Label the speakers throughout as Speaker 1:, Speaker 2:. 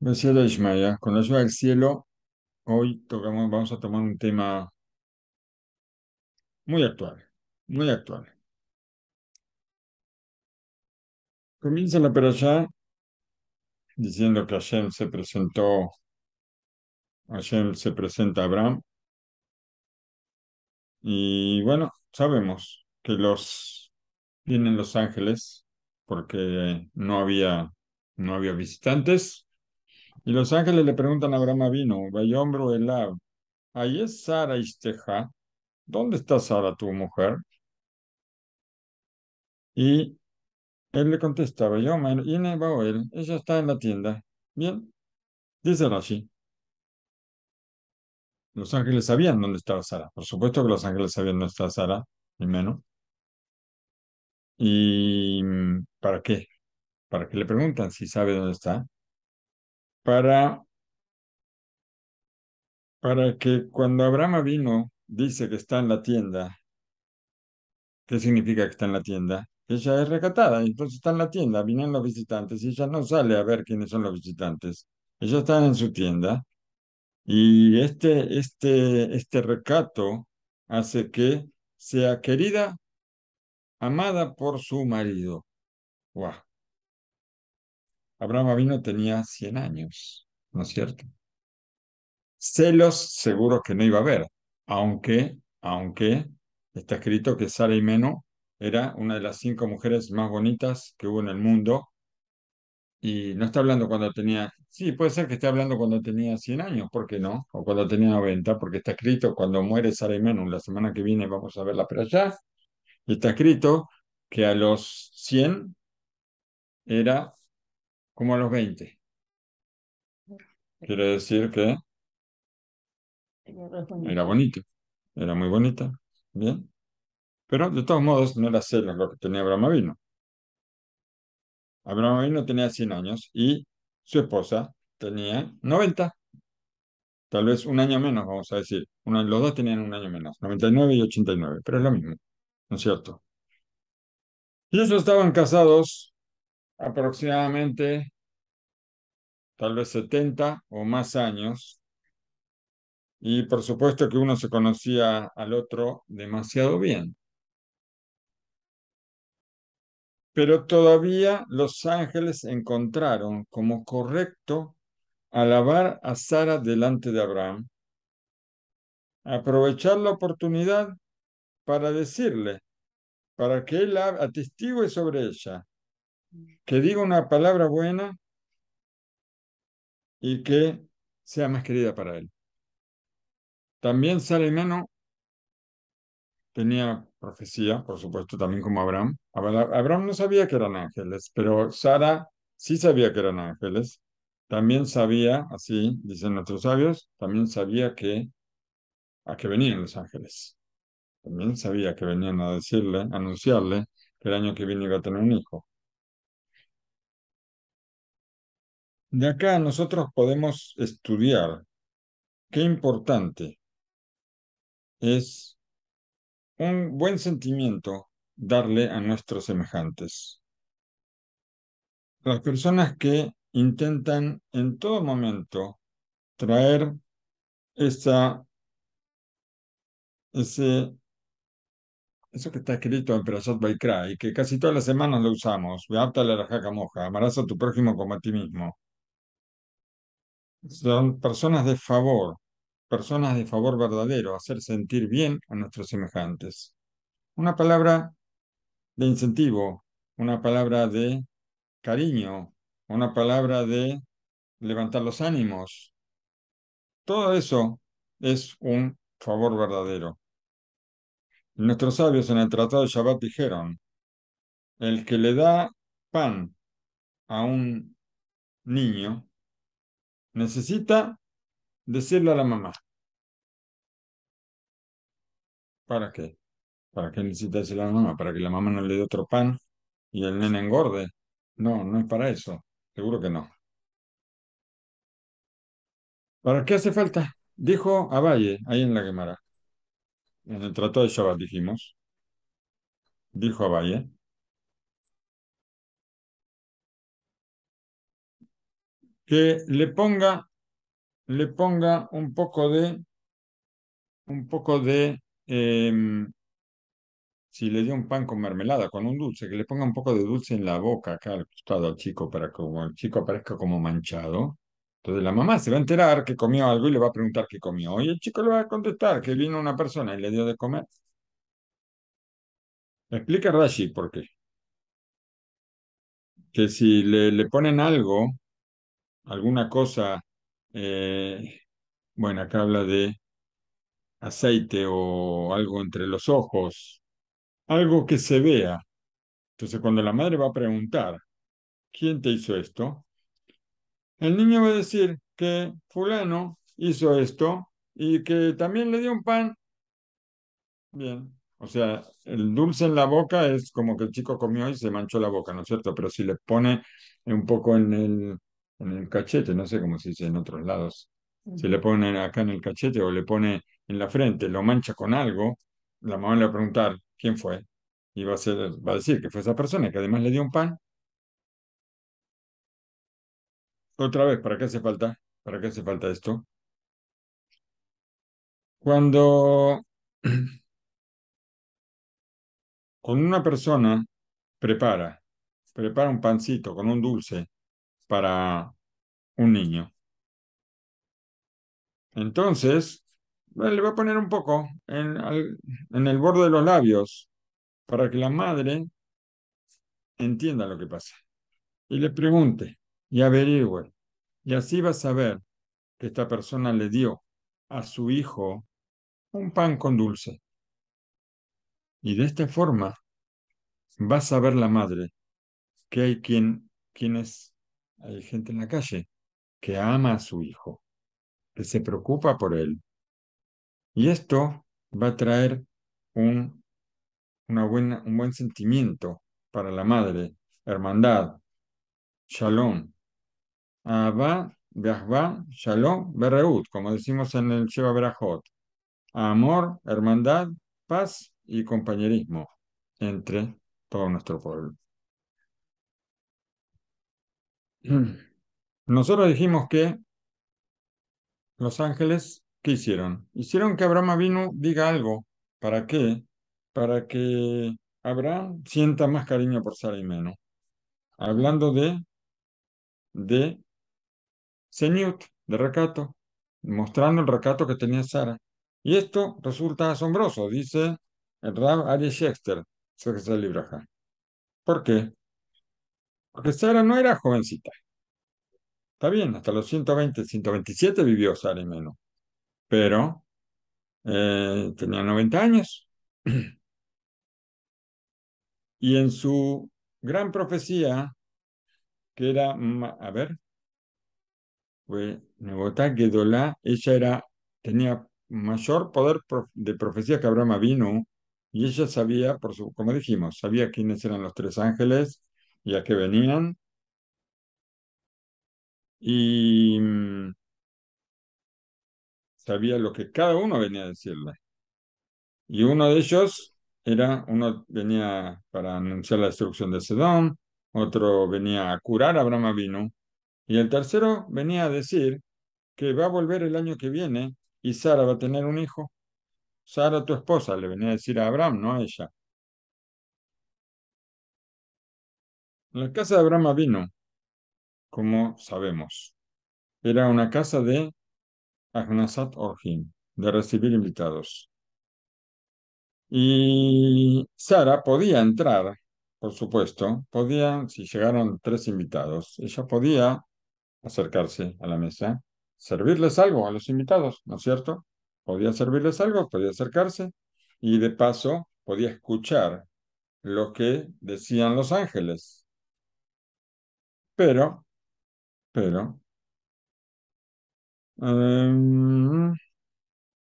Speaker 1: Gracias, ¿ah? Con la ayuda del cielo, hoy tocamos, vamos a tomar un tema muy actual, muy actual. Comienza la perorata diciendo que Hashem se presentó, Hashem se presenta Abraham. Y bueno, sabemos que los vienen los ángeles
Speaker 2: porque no había, no había visitantes y los ángeles le preguntan a Abraham Avino, el Elab, ahí es Sara Isteja, ¿dónde está Sara tu mujer? Y él le contestaba, ella está en la tienda. Bien, dice así. Los ángeles sabían dónde estaba Sara. Por supuesto que los ángeles sabían dónde estaba Sara, ni menos. ¿Y para qué? ¿Para qué le preguntan si sabe dónde está? para, para que cuando Abraham vino, dice que está en la tienda, ¿qué significa que está en la tienda? Ella es recatada, entonces está en la tienda, vienen los visitantes y ella no sale a ver quiénes son los visitantes. Ella está en su tienda y este, este, este recato hace que sea querida, amada por su marido. ¡Wow! Abraham Avino tenía 100 años, ¿no es cierto? Celos seguro que no iba a haber, aunque, aunque está escrito que Sara Menu era una de las cinco mujeres más bonitas que hubo en el mundo. Y no está hablando cuando tenía, sí, puede ser que esté hablando cuando tenía 100 años, ¿por qué no? O cuando tenía 90, porque está escrito cuando muere Sara Menu, la semana que viene vamos a verla para allá, está escrito que a los 100
Speaker 1: era como a los 20. Quiere decir que era bonito, era muy bonita,
Speaker 2: ¿bien? Pero de todos modos no era celos lo que tenía Abraham Vino tenía 100 años y su esposa tenía 90. Tal vez un año menos, vamos a decir. los dos tenían un año menos, 99 y 89, pero es lo mismo, ¿no es cierto? Y ellos estaban casados aproximadamente tal vez 70 o más años. Y por supuesto que uno se conocía al otro demasiado bien. Pero todavía los ángeles encontraron como correcto alabar a Sara delante de Abraham, aprovechar la oportunidad para decirle, para que él atestigue sobre ella,
Speaker 1: que diga una palabra buena y que sea más querida para él. También Sara Salimeno
Speaker 2: tenía profecía, por supuesto, también como Abraham. Abraham no sabía que eran ángeles, pero Sara sí sabía que eran ángeles. También sabía, así dicen nuestros sabios, también sabía que a que venían los ángeles. También sabía que venían a decirle, a anunciarle que el año que viene iba a tener un hijo.
Speaker 1: De acá nosotros podemos estudiar qué importante es
Speaker 2: un buen sentimiento darle a nuestros semejantes. Las personas que intentan en todo momento traer esa, ese, eso que está escrito en Perashat Baikra y que casi todas las semanas lo usamos, Beapta la jaca moja, amarás a tu prójimo como a ti mismo. Son personas de favor, personas de favor verdadero, hacer sentir bien a nuestros semejantes. Una palabra de incentivo, una palabra de cariño, una palabra de levantar los ánimos. Todo eso es un favor verdadero. Nuestros sabios en el Tratado de Shabbat dijeron, el que le da pan
Speaker 1: a un niño necesita decirle a la mamá. ¿Para qué?
Speaker 2: ¿Para qué necesita decirle a la mamá? ¿Para que la mamá no le dé otro pan y el nene engorde? No, no es para eso. Seguro que no. ¿Para qué hace falta? Dijo a Valle, ahí en la Guemara, En el Tratado de Shabbat
Speaker 1: dijimos. Dijo a Valle. que le ponga, le ponga un poco de, un poco de, em,
Speaker 2: si le dio un pan con mermelada, con un dulce, que le ponga un poco de dulce en la boca acá al costado al chico para que el chico aparezca como manchado. Entonces la mamá se va a enterar que comió algo y le va a preguntar qué comió. Y el chico le va a contestar que vino una persona y le dio de comer.
Speaker 1: Explica Rashi por qué. Que si le, le ponen algo alguna cosa, eh,
Speaker 2: bueno, acá habla de aceite o algo entre los ojos, algo que se vea. Entonces cuando la madre va a preguntar, ¿quién te hizo esto? El niño va a decir que fulano hizo esto y que también le dio un pan. Bien, o sea, el dulce en la boca es como que el chico comió y se manchó la boca, ¿no es cierto? Pero si le pone un poco en el, en el cachete, no sé cómo se dice en otros lados. Si le ponen acá en el cachete o le pone en la frente, lo mancha con algo, la mamá le va a preguntar quién fue y va a, ser, va a decir que fue esa persona que además le dio un pan.
Speaker 1: Otra vez, ¿para qué hace falta? ¿Para qué hace falta esto? Cuando con una persona prepara, prepara un pancito con un dulce para un niño.
Speaker 2: Entonces, le va a poner un poco en, el borde de los labios para que la madre entienda lo que pasa y le pregunte y averigüe. Y así va a saber que esta persona le dio a su hijo un pan con dulce. Y de esta forma va a saber la madre que hay quien, quienes hay gente en la calle que ama a su hijo, que se preocupa por él. Y esto va a traer un, buen sentimiento para la madre, hermandad, shalom. Abba, shalom, berreut, como decimos en el Sheva Berajot. Amor, hermandad, paz y compañerismo entre todo nuestro pueblo. Mm. Nosotros dijimos que los ángeles, ¿qué hicieron? Hicieron que Abraham Avinu diga algo. ¿Para qué? Para que Abraham sienta más cariño por Sara y menos. Hablando de, de de recato, mostrando el recato que tenía Sara. Y esto resulta asombroso, dice el Rab Ari Shexter, Libraja. ¿Por qué? Porque Sara no era jovencita. Está bien, hasta los 120, 127 vivió Sara y menos. Pero eh, tenía 90 años. Y en su gran profecía, que era, a ver, fue Nebotá Gedolá, ella era, tenía mayor poder de profecía que Abraham vino, y ella sabía, por su, como dijimos, sabía quiénes eran los tres ángeles, ya que venían.
Speaker 1: Y mm, sabía lo que cada uno venía a decirle. Y uno de ellos
Speaker 2: era, uno venía para anunciar la destrucción de Sedón, otro venía a curar a Abraham Vino, y el tercero venía a decir que va a volver el año que viene y Sara va a tener un hijo. Sara, tu esposa, le venía a decir a
Speaker 1: Abraham, no a ella. la casa de Abraham vino, como sabemos, era una casa de
Speaker 2: Agnasat Orhin, de recibir invitados. Y Sara podía entrar, por supuesto, podía, si llegaron tres invitados, ella podía acercarse a la mesa, servirles algo a los invitados, ¿no es cierto? Podía servirles algo, podía acercarse y de paso
Speaker 1: podía escuchar lo que decían los ángeles, pero, pero, em,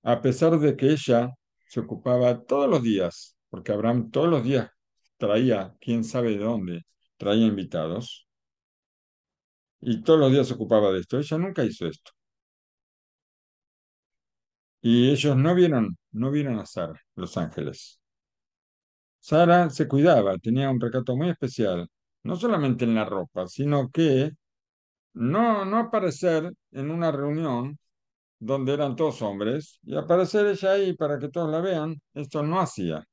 Speaker 1: a pesar de que ella se ocupaba todos los
Speaker 2: días, porque Abraham todos los días traía, quién sabe de dónde, traía invitados, y todos los días se ocupaba de esto, ella nunca hizo esto. Y ellos no vieron, no vieron a Sara, los ángeles. Sara se cuidaba, tenía un recato muy especial, no solamente en la ropa, sino que no, no aparecer en una reunión donde eran todos hombres y aparecer ella ahí para que todos la vean, esto no hacía.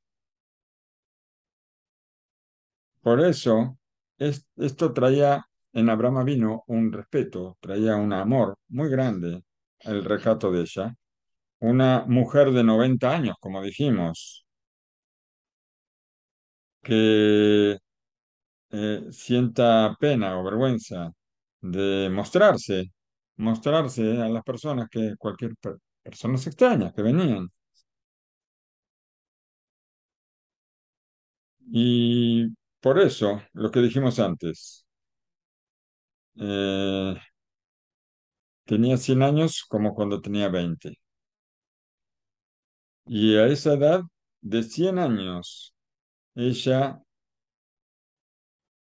Speaker 2: Por eso, esto traía en Abraham vino un respeto, traía un amor muy grande el recato de ella. Una mujer de 90 años, como dijimos, que eh, sienta pena o vergüenza de mostrarse, mostrarse a las personas
Speaker 1: que cualquier persona extraña extrañas que venían. Y por eso, lo que dijimos antes, eh, tenía 100 años como cuando tenía 20. Y a esa edad de
Speaker 2: 100 años, ella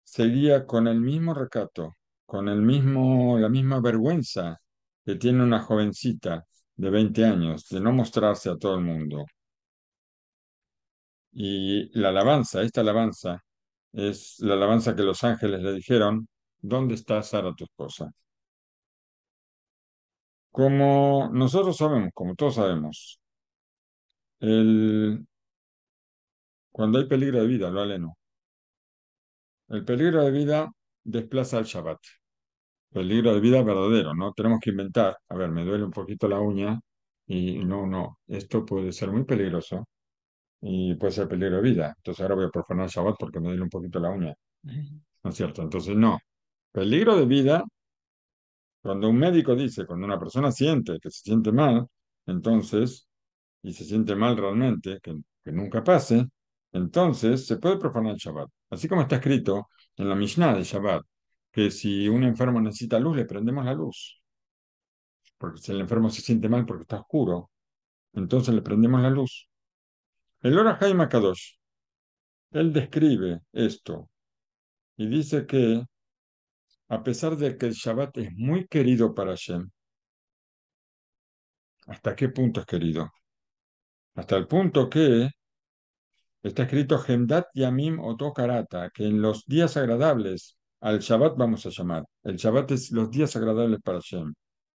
Speaker 2: seguía con el mismo recato, con el mismo, la misma vergüenza que tiene una jovencita de 20 años de no mostrarse a todo el mundo. Y la alabanza, esta alabanza, es la alabanza que los ángeles le dijeron, ¿dónde está Sara tu esposa?
Speaker 1: Como nosotros sabemos, como todos sabemos, el,
Speaker 2: cuando hay peligro de vida, lo aleno, el peligro de vida desplaza al Shabbat. Peligro de vida verdadero, ¿no? Tenemos que inventar. A ver, me duele un poquito la uña y no, no, esto puede ser muy peligroso y puede ser peligro de vida. Entonces ahora voy a profanar el Shabbat porque me duele un poquito la uña.
Speaker 1: ¿No
Speaker 2: es cierto? Entonces no. Peligro de vida, cuando un médico dice, cuando una persona siente que se siente mal, entonces, y se siente mal realmente, que, que nunca pase, entonces, se puede profanar el Shabbat. Así como está escrito en la Mishnah de Shabbat, que si un enfermo necesita luz, le prendemos la luz. Porque si el enfermo se siente mal porque está oscuro, entonces le prendemos la luz. El hora Makadosh, él describe esto y dice que, a pesar de que el Shabbat es muy querido para Shem, ¿hasta qué punto es querido? Hasta el punto que Está escrito Yamim Oto Karata, que en los días agradables, al Shabbat vamos a llamar. El Shabbat es los días agradables para Hashem.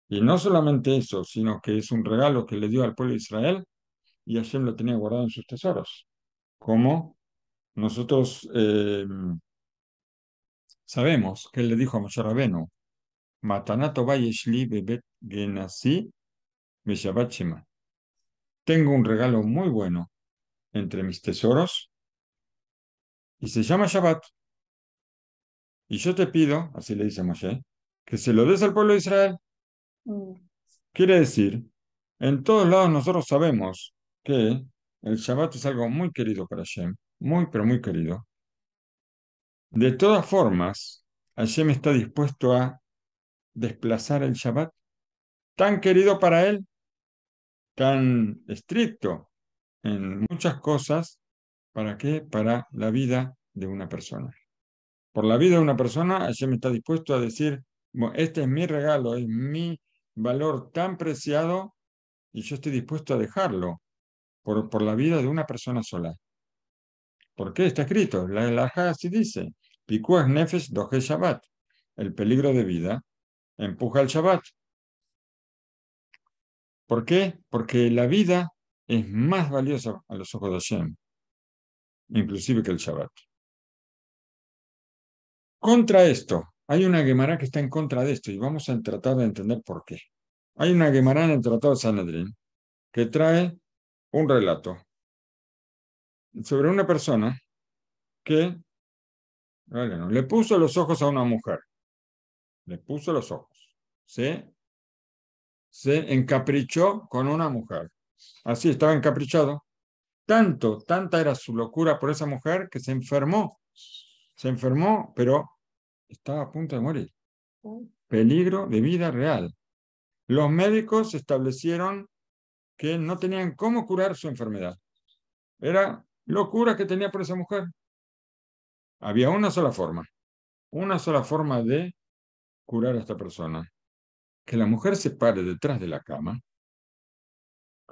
Speaker 2: Y no solamente eso, sino que es un regalo que le dio al pueblo de Israel y Hashem lo tenía guardado en sus tesoros. Como nosotros em, sabemos que él le dijo a Moshe Rabenu, Matanato Tengo un regalo muy bueno entre mis tesoros y se llama Shabbat. Y yo te pido, así le dice Moshe, que se lo des al pueblo de Israel. Mm. Quiere decir, en todos lados nosotros sabemos que el Shabbat es algo muy querido para Hashem, muy pero muy querido. De todas formas, Hashem está dispuesto a desplazar el Shabbat, tan querido para él, tan estricto en muchas cosas. ¿Para qué? Para la vida de una persona. Por la vida de una persona, me está dispuesto a decir, este es mi regalo, es mi valor tan preciado y yo estoy dispuesto a dejarlo por, por la vida de una persona sola. ¿Por qué? Está escrito, la Elaja así dice, picuas nefes el peligro de vida empuja al Shabbat.
Speaker 1: ¿Por qué? Porque la vida es más valioso a los ojos de Hashem, inclusive que el Shabbat. Contra
Speaker 2: esto, hay una Gemara que está en contra de esto y vamos a tratar de entender por qué. Hay una Gemara
Speaker 1: en el Tratado de Sanedrín que trae un relato sobre una persona que le puso los ojos a una mujer. Le puso los ojos. Se, se
Speaker 2: encaprichó con una mujer. Así estaba encaprichado. Tanto, tanta era su locura por esa mujer que se enfermó. Se enfermó, pero estaba a punto de morir. Peligro de vida real. Los médicos establecieron que no tenían cómo curar su enfermedad. Era locura que tenía por esa mujer. Había una sola forma, una sola
Speaker 1: forma de curar a esta persona. Que la mujer se pare detrás de la cama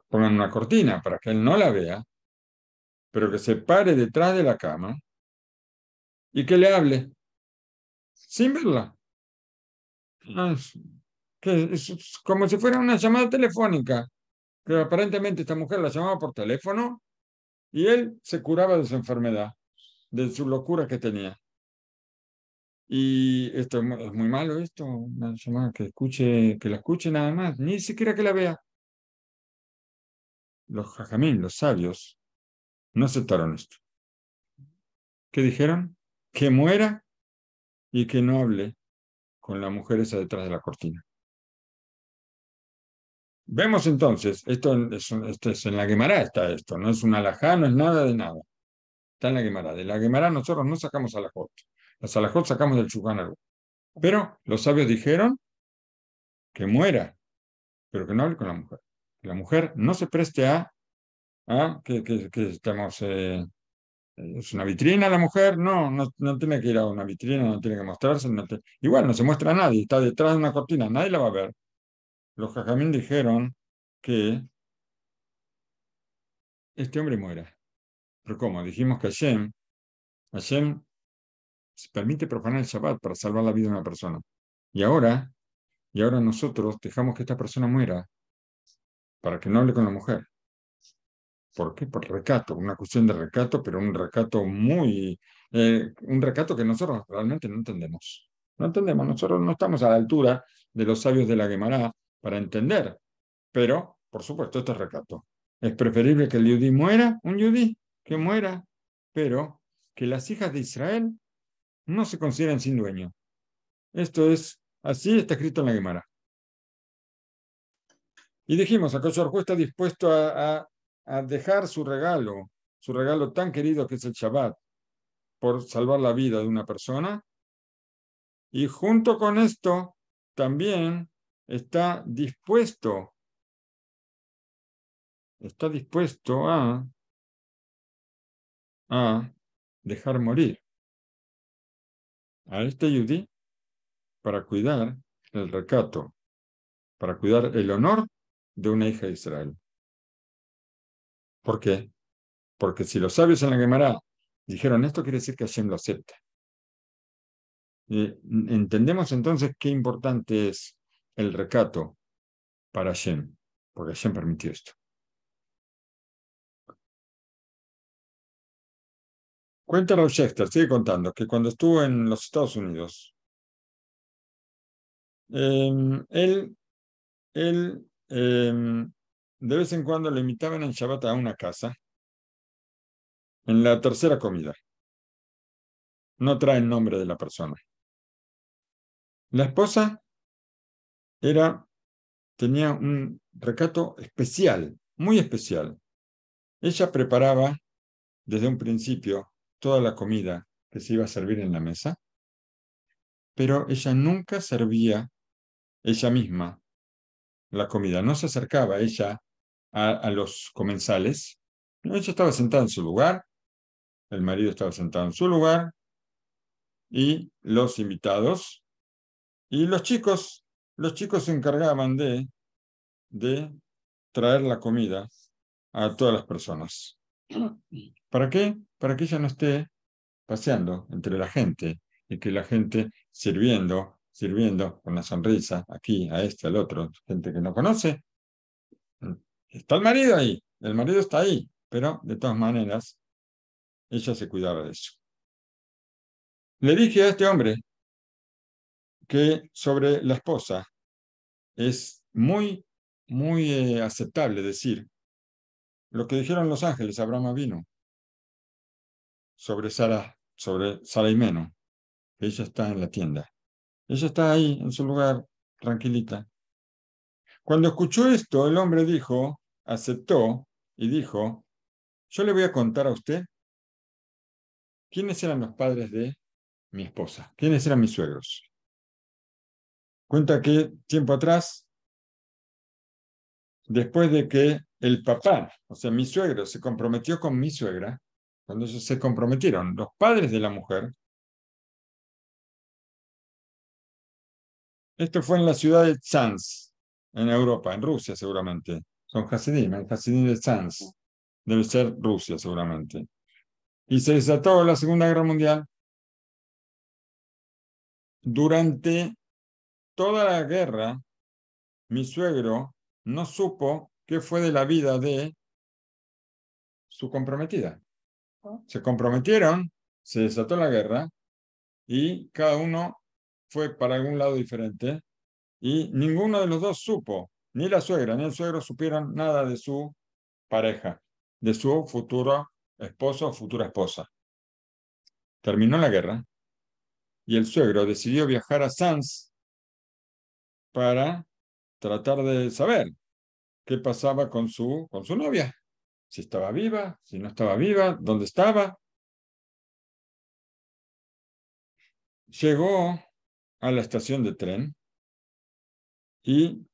Speaker 1: pongan una cortina para que él no la vea, pero que se pare detrás de la cama y que le hable
Speaker 2: sin verla.
Speaker 1: Ah, que es como si fuera una llamada
Speaker 2: telefónica, que aparentemente esta mujer la llamaba por teléfono y él se curaba de su enfermedad, de su locura que tenía. Y esto es muy malo, esto, una llamada que escuche, que la escuche nada más, ni siquiera que la
Speaker 1: vea los jajamín, los sabios, no aceptaron esto. ¿Qué dijeron? Que muera y que no hable con la mujer esa detrás de la cortina.
Speaker 2: Vemos entonces, esto es, en la Guemará está esto, no es un alajá, no es nada de nada. Está en la Guemará. De la Guemará nosotros no sacamos alajot. Las alajot sacamos del algo. Pero los sabios dijeron que muera, pero que no hable con la mujer la mujer no se preste a, que, estamos, eh, es una vitrina la mujer, no, no, tiene que ir a una vitrina, no tiene que mostrarse, igual no se muestra a nadie, está detrás de una cortina, nadie la va a ver. Los jajamín dijeron que este hombre muera. Pero ¿cómo? Dijimos que Hashem, se permite profanar el Shabbat para salvar la vida de una persona. Y ahora, y ahora nosotros dejamos que esta persona muera para que no hable con la mujer. ¿Por qué? Por recato, una cuestión de recato, pero un recato muy, eh, un recato que nosotros realmente no entendemos. No entendemos, nosotros no estamos a la altura de los sabios de la Guemará para entender, pero por supuesto este recato. Es preferible que el yudí muera, un yudí que muera, pero que las hijas de Israel no se consideren sin dueño. Esto es así, está escrito en la Guemara. Y dijimos, ¿acaso Arjú está dispuesto a, dejar su regalo, su regalo tan querido que es el Shabbat, por salvar la vida de una persona?
Speaker 1: Y junto con esto, también está dispuesto, está dispuesto a, a dejar morir a este yudí para cuidar el recato, para cuidar el honor de una hija de Israel. ¿Por qué? Porque si los sabios en la Gemara dijeron esto, quiere decir que Hashem lo acepta. entendemos entonces qué importante es el recato para Hashem, porque Hashem permitió esto. Cuenta Rochester, sigue contando, que cuando estuvo en los Estados Unidos, em, él, él Em, de vez en cuando le invitaban en Shabbat a una casa, en la tercera comida. No trae el nombre de la persona. La esposa era, tenía un recato especial, muy especial. Ella preparaba
Speaker 2: desde un principio toda la comida que se iba a servir en la mesa, pero ella nunca servía ella misma la comida, no se acercaba ella a, los comensales. Ella estaba sentada en su lugar, el marido estaba sentado en su lugar, y los invitados, y los chicos, los chicos se encargaban de, de traer la comida a todas las personas. ¿Para qué? Para que ella no esté paseando entre la gente y que la gente sirviendo sirviendo con la sonrisa, aquí, a este, al otro, gente que no conoce.
Speaker 1: Mm, está el marido ahí, el marido está ahí, pero de todas maneras, ella se cuidaba de eso. Le dije a este hombre que sobre la esposa es muy,
Speaker 2: muy eh, aceptable decir lo que dijeron los ángeles a Abraham vino sobre Sara, sobre Sara y Meno, que ella está en la tienda. Ella está ahí, en su lugar, tranquilita. Cuando escuchó esto, el hombre dijo, aceptó y dijo, yo le voy a contar a usted
Speaker 1: quiénes eran los padres de mi esposa, quiénes eran mis suegros. Cuenta que tiempo atrás,
Speaker 2: después de que el papá, o sea, mi suegro, se comprometió con mi suegra,
Speaker 1: cuando ellos se comprometieron, los padres de la mujer Esto fue en la ciudad de Tsans, en Europa, en Rusia seguramente. Son Hasidim, en Hasidim de Tsans. Debe ser Rusia seguramente. Y se desató la Segunda Guerra Mundial. Durante toda la guerra, mi suegro no
Speaker 2: supo qué fue de la vida de su comprometida.
Speaker 1: Oh. Se comprometieron,
Speaker 2: se desató la guerra y cada uno fue para algún lado diferente y ninguno de los dos supo, ni la suegra ni el suegro supieron nada de su pareja, de su futuro esposo o futura esposa. Terminó la guerra y el suegro decidió viajar a Sans para tratar de saber
Speaker 1: qué pasaba con su, con su novia, si estaba viva, si no estaba viva, dónde estaba. Llegó a la estación de tren y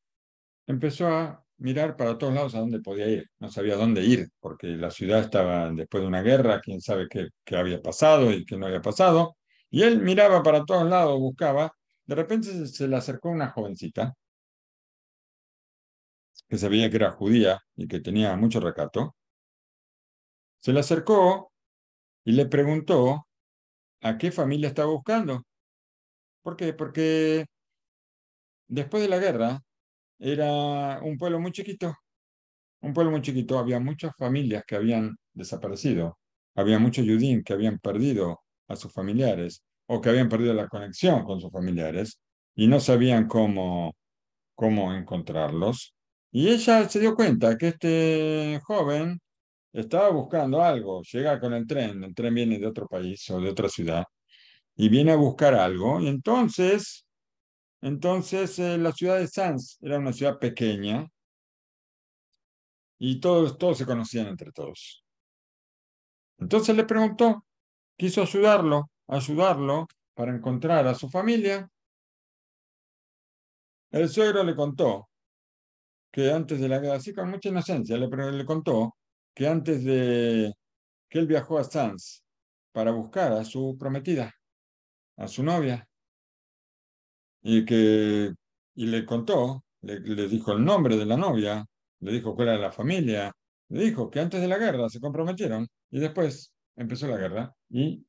Speaker 1: empezó a
Speaker 2: mirar para todos lados a dónde podía ir. No sabía dónde ir, porque la ciudad estaba después de una guerra, quién sabe qué, había pasado y qué no había pasado. Y él miraba para todos lados, buscaba. De repente se, le acercó una jovencita
Speaker 1: que sabía que era judía y que tenía mucho recato. Se le acercó
Speaker 2: y le preguntó a qué familia estaba buscando. ¿Por qué? Porque después de la guerra era un pueblo muy chiquito, un pueblo muy chiquito, había muchas familias que habían desaparecido, había muchos judíos que habían perdido a sus familiares o que habían perdido la conexión con sus familiares y no sabían cómo, cómo encontrarlos. Y ella se dio cuenta que este joven estaba buscando algo, llega con el tren, el tren viene de otro país o de otra ciudad, y viene a buscar algo. Y
Speaker 1: entonces, entonces eh, la ciudad de Sans era una ciudad pequeña y todos, se conocían entre todos.
Speaker 2: Entonces le preguntó, quiso ayudarlo, ayudarlo para encontrar a su familia.
Speaker 1: El suegro le contó que antes de la guerra, así con mucha inocencia, le, le contó que antes de que él viajó
Speaker 2: a Sans para buscar a su prometida a su novia y que y le contó, le, dijo el nombre de la novia, le dijo cuál era la familia, le dijo que antes de la guerra se comprometieron y después
Speaker 1: empezó la guerra y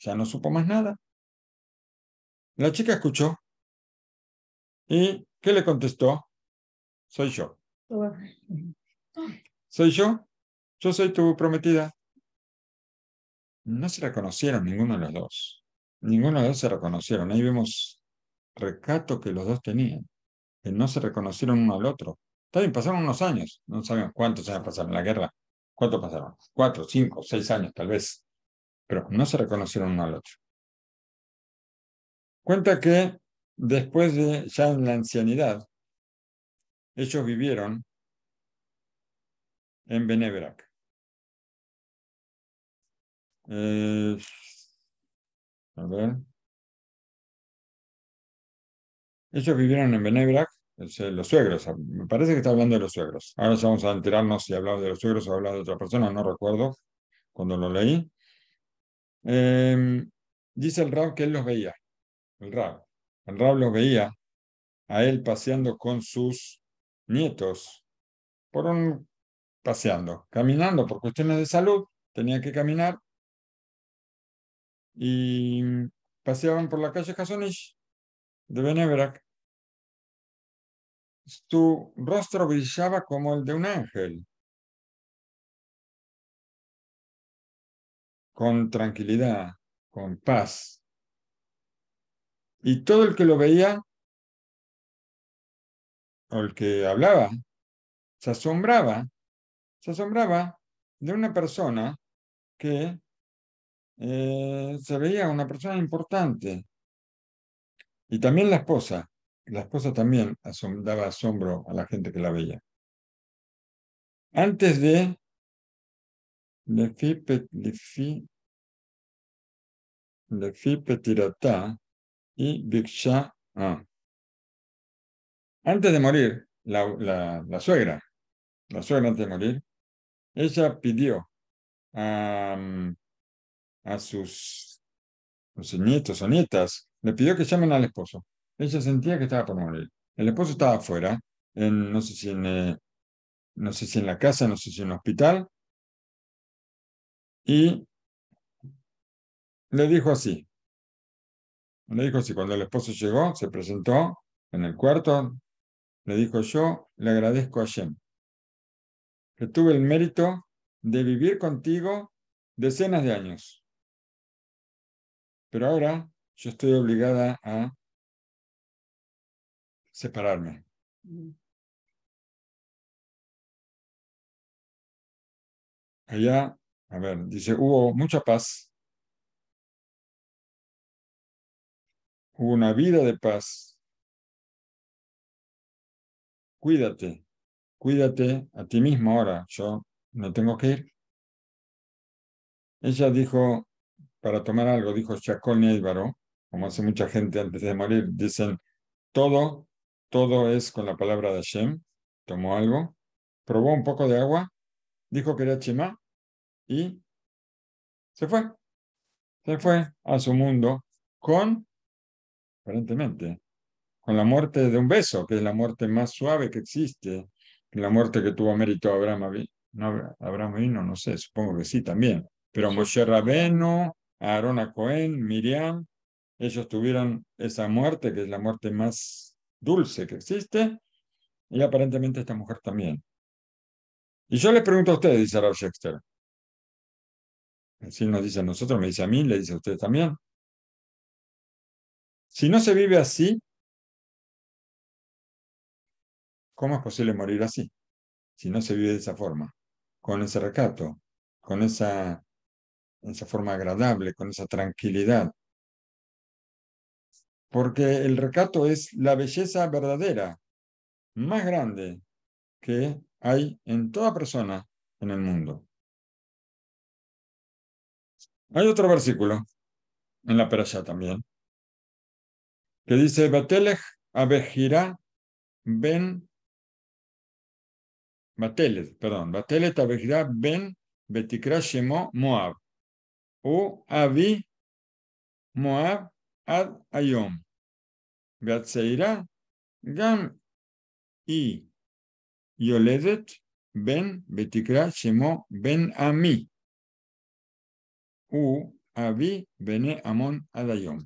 Speaker 1: ya no supo más nada. La chica escuchó y ¿qué le contestó? Soy yo.
Speaker 2: Soy yo, yo soy tu prometida. No se la conocieron ninguno de los dos. Ninguno de ellos se reconocieron. Ahí vemos recato que los dos tenían, que no se reconocieron uno al otro. También pasaron unos años, no sabemos cuántos años pasaron en la guerra. ¿Cuántos pasaron? Cuatro, cinco, seis años
Speaker 1: tal vez. Pero no se reconocieron uno al otro. Cuenta que después de ya en la ancianidad, ellos vivieron en Beneverac. Eh, a Ellos vivieron en Benebrak, los suegros, ah, me parece que está hablando
Speaker 2: de los suegros. Ahora ya vamos a enterarnos si hablaba de los suegros o hablaba de otra persona, no recuerdo cuando lo leí. Em, dice el Rab que él los veía, el Rab. El Rab los veía a él paseando con sus nietos, por un, paseando, caminando por cuestiones de salud, tenía que
Speaker 1: caminar y paseaban por la calle Jasonish de Beneverac. Tu rostro brillaba como el de un ángel. con tranquilidad, con paz. Y todo el que lo veía, o el que hablaba, se asombraba, se asombraba de una persona
Speaker 2: que eh, se veía una persona importante.
Speaker 1: Y también la esposa. La esposa también daba asombro a la gente que la veía. Antes de Lefi, y Biksha. Antes de morir, la, suegra, la suegra antes de morir, ella pidió mm,
Speaker 2: a sus, sus nietos o nietas, le pidió que llamen al esposo. Ella sentía que estaba por morir. El esposo estaba afuera, en, no, sé si en, eh,
Speaker 1: no sé si en la casa, no sé si en el hospital, y le dijo así. Le dijo así, cuando el
Speaker 2: esposo llegó, se presentó en el cuarto, le dijo yo, le agradezco a
Speaker 1: Yem que tuve el mérito de vivir contigo decenas de años. Pero ahora yo estoy obligada a separarme. Allá, a ver, dice, hubo mucha paz. Hubo una vida de paz. Cuídate, cuídate a ti mismo ahora. Yo no tengo que ir.
Speaker 2: Ella dijo, para tomar algo, dijo Chacón y Álvaro, como hace mucha gente antes de morir, dicen, todo, todo es con la palabra de Hashem, tomó
Speaker 1: algo, probó un poco de agua, dijo que era Chema y se fue. Se fue a su mundo con,
Speaker 2: aparentemente, con la muerte de un beso, que es la muerte más suave que existe, la muerte que tuvo mérito Abraham, no, Abraham vino, no sé, supongo que sí también, pero Moshe Rabeno Aarón Cohen, Miriam, ellos tuvieron esa muerte, que es la muerte más dulce que existe, y aparentemente esta mujer
Speaker 1: también. Y yo le pregunto a ustedes, dice Ralph Shakespeare Así nos dice a nosotros, me dice a mí, le dice a ustedes también. Si no se vive así, ¿cómo es posible morir así? Si no se vive de esa forma, con ese recato, con esa en esa forma agradable, con esa tranquilidad.
Speaker 2: Porque el recato es la belleza verdadera, más grande
Speaker 1: que hay en toda persona en el mundo. Hay otro versículo en la perashá también que dice Batelech Abejirá ben
Speaker 2: Batelet, perdón, Batelet ben Moab
Speaker 1: u avi Moab ad Ayom. Gatseira gam i Yoledet ben Betikra Shemo ben Ami. U avi bene Amon ad Ayom.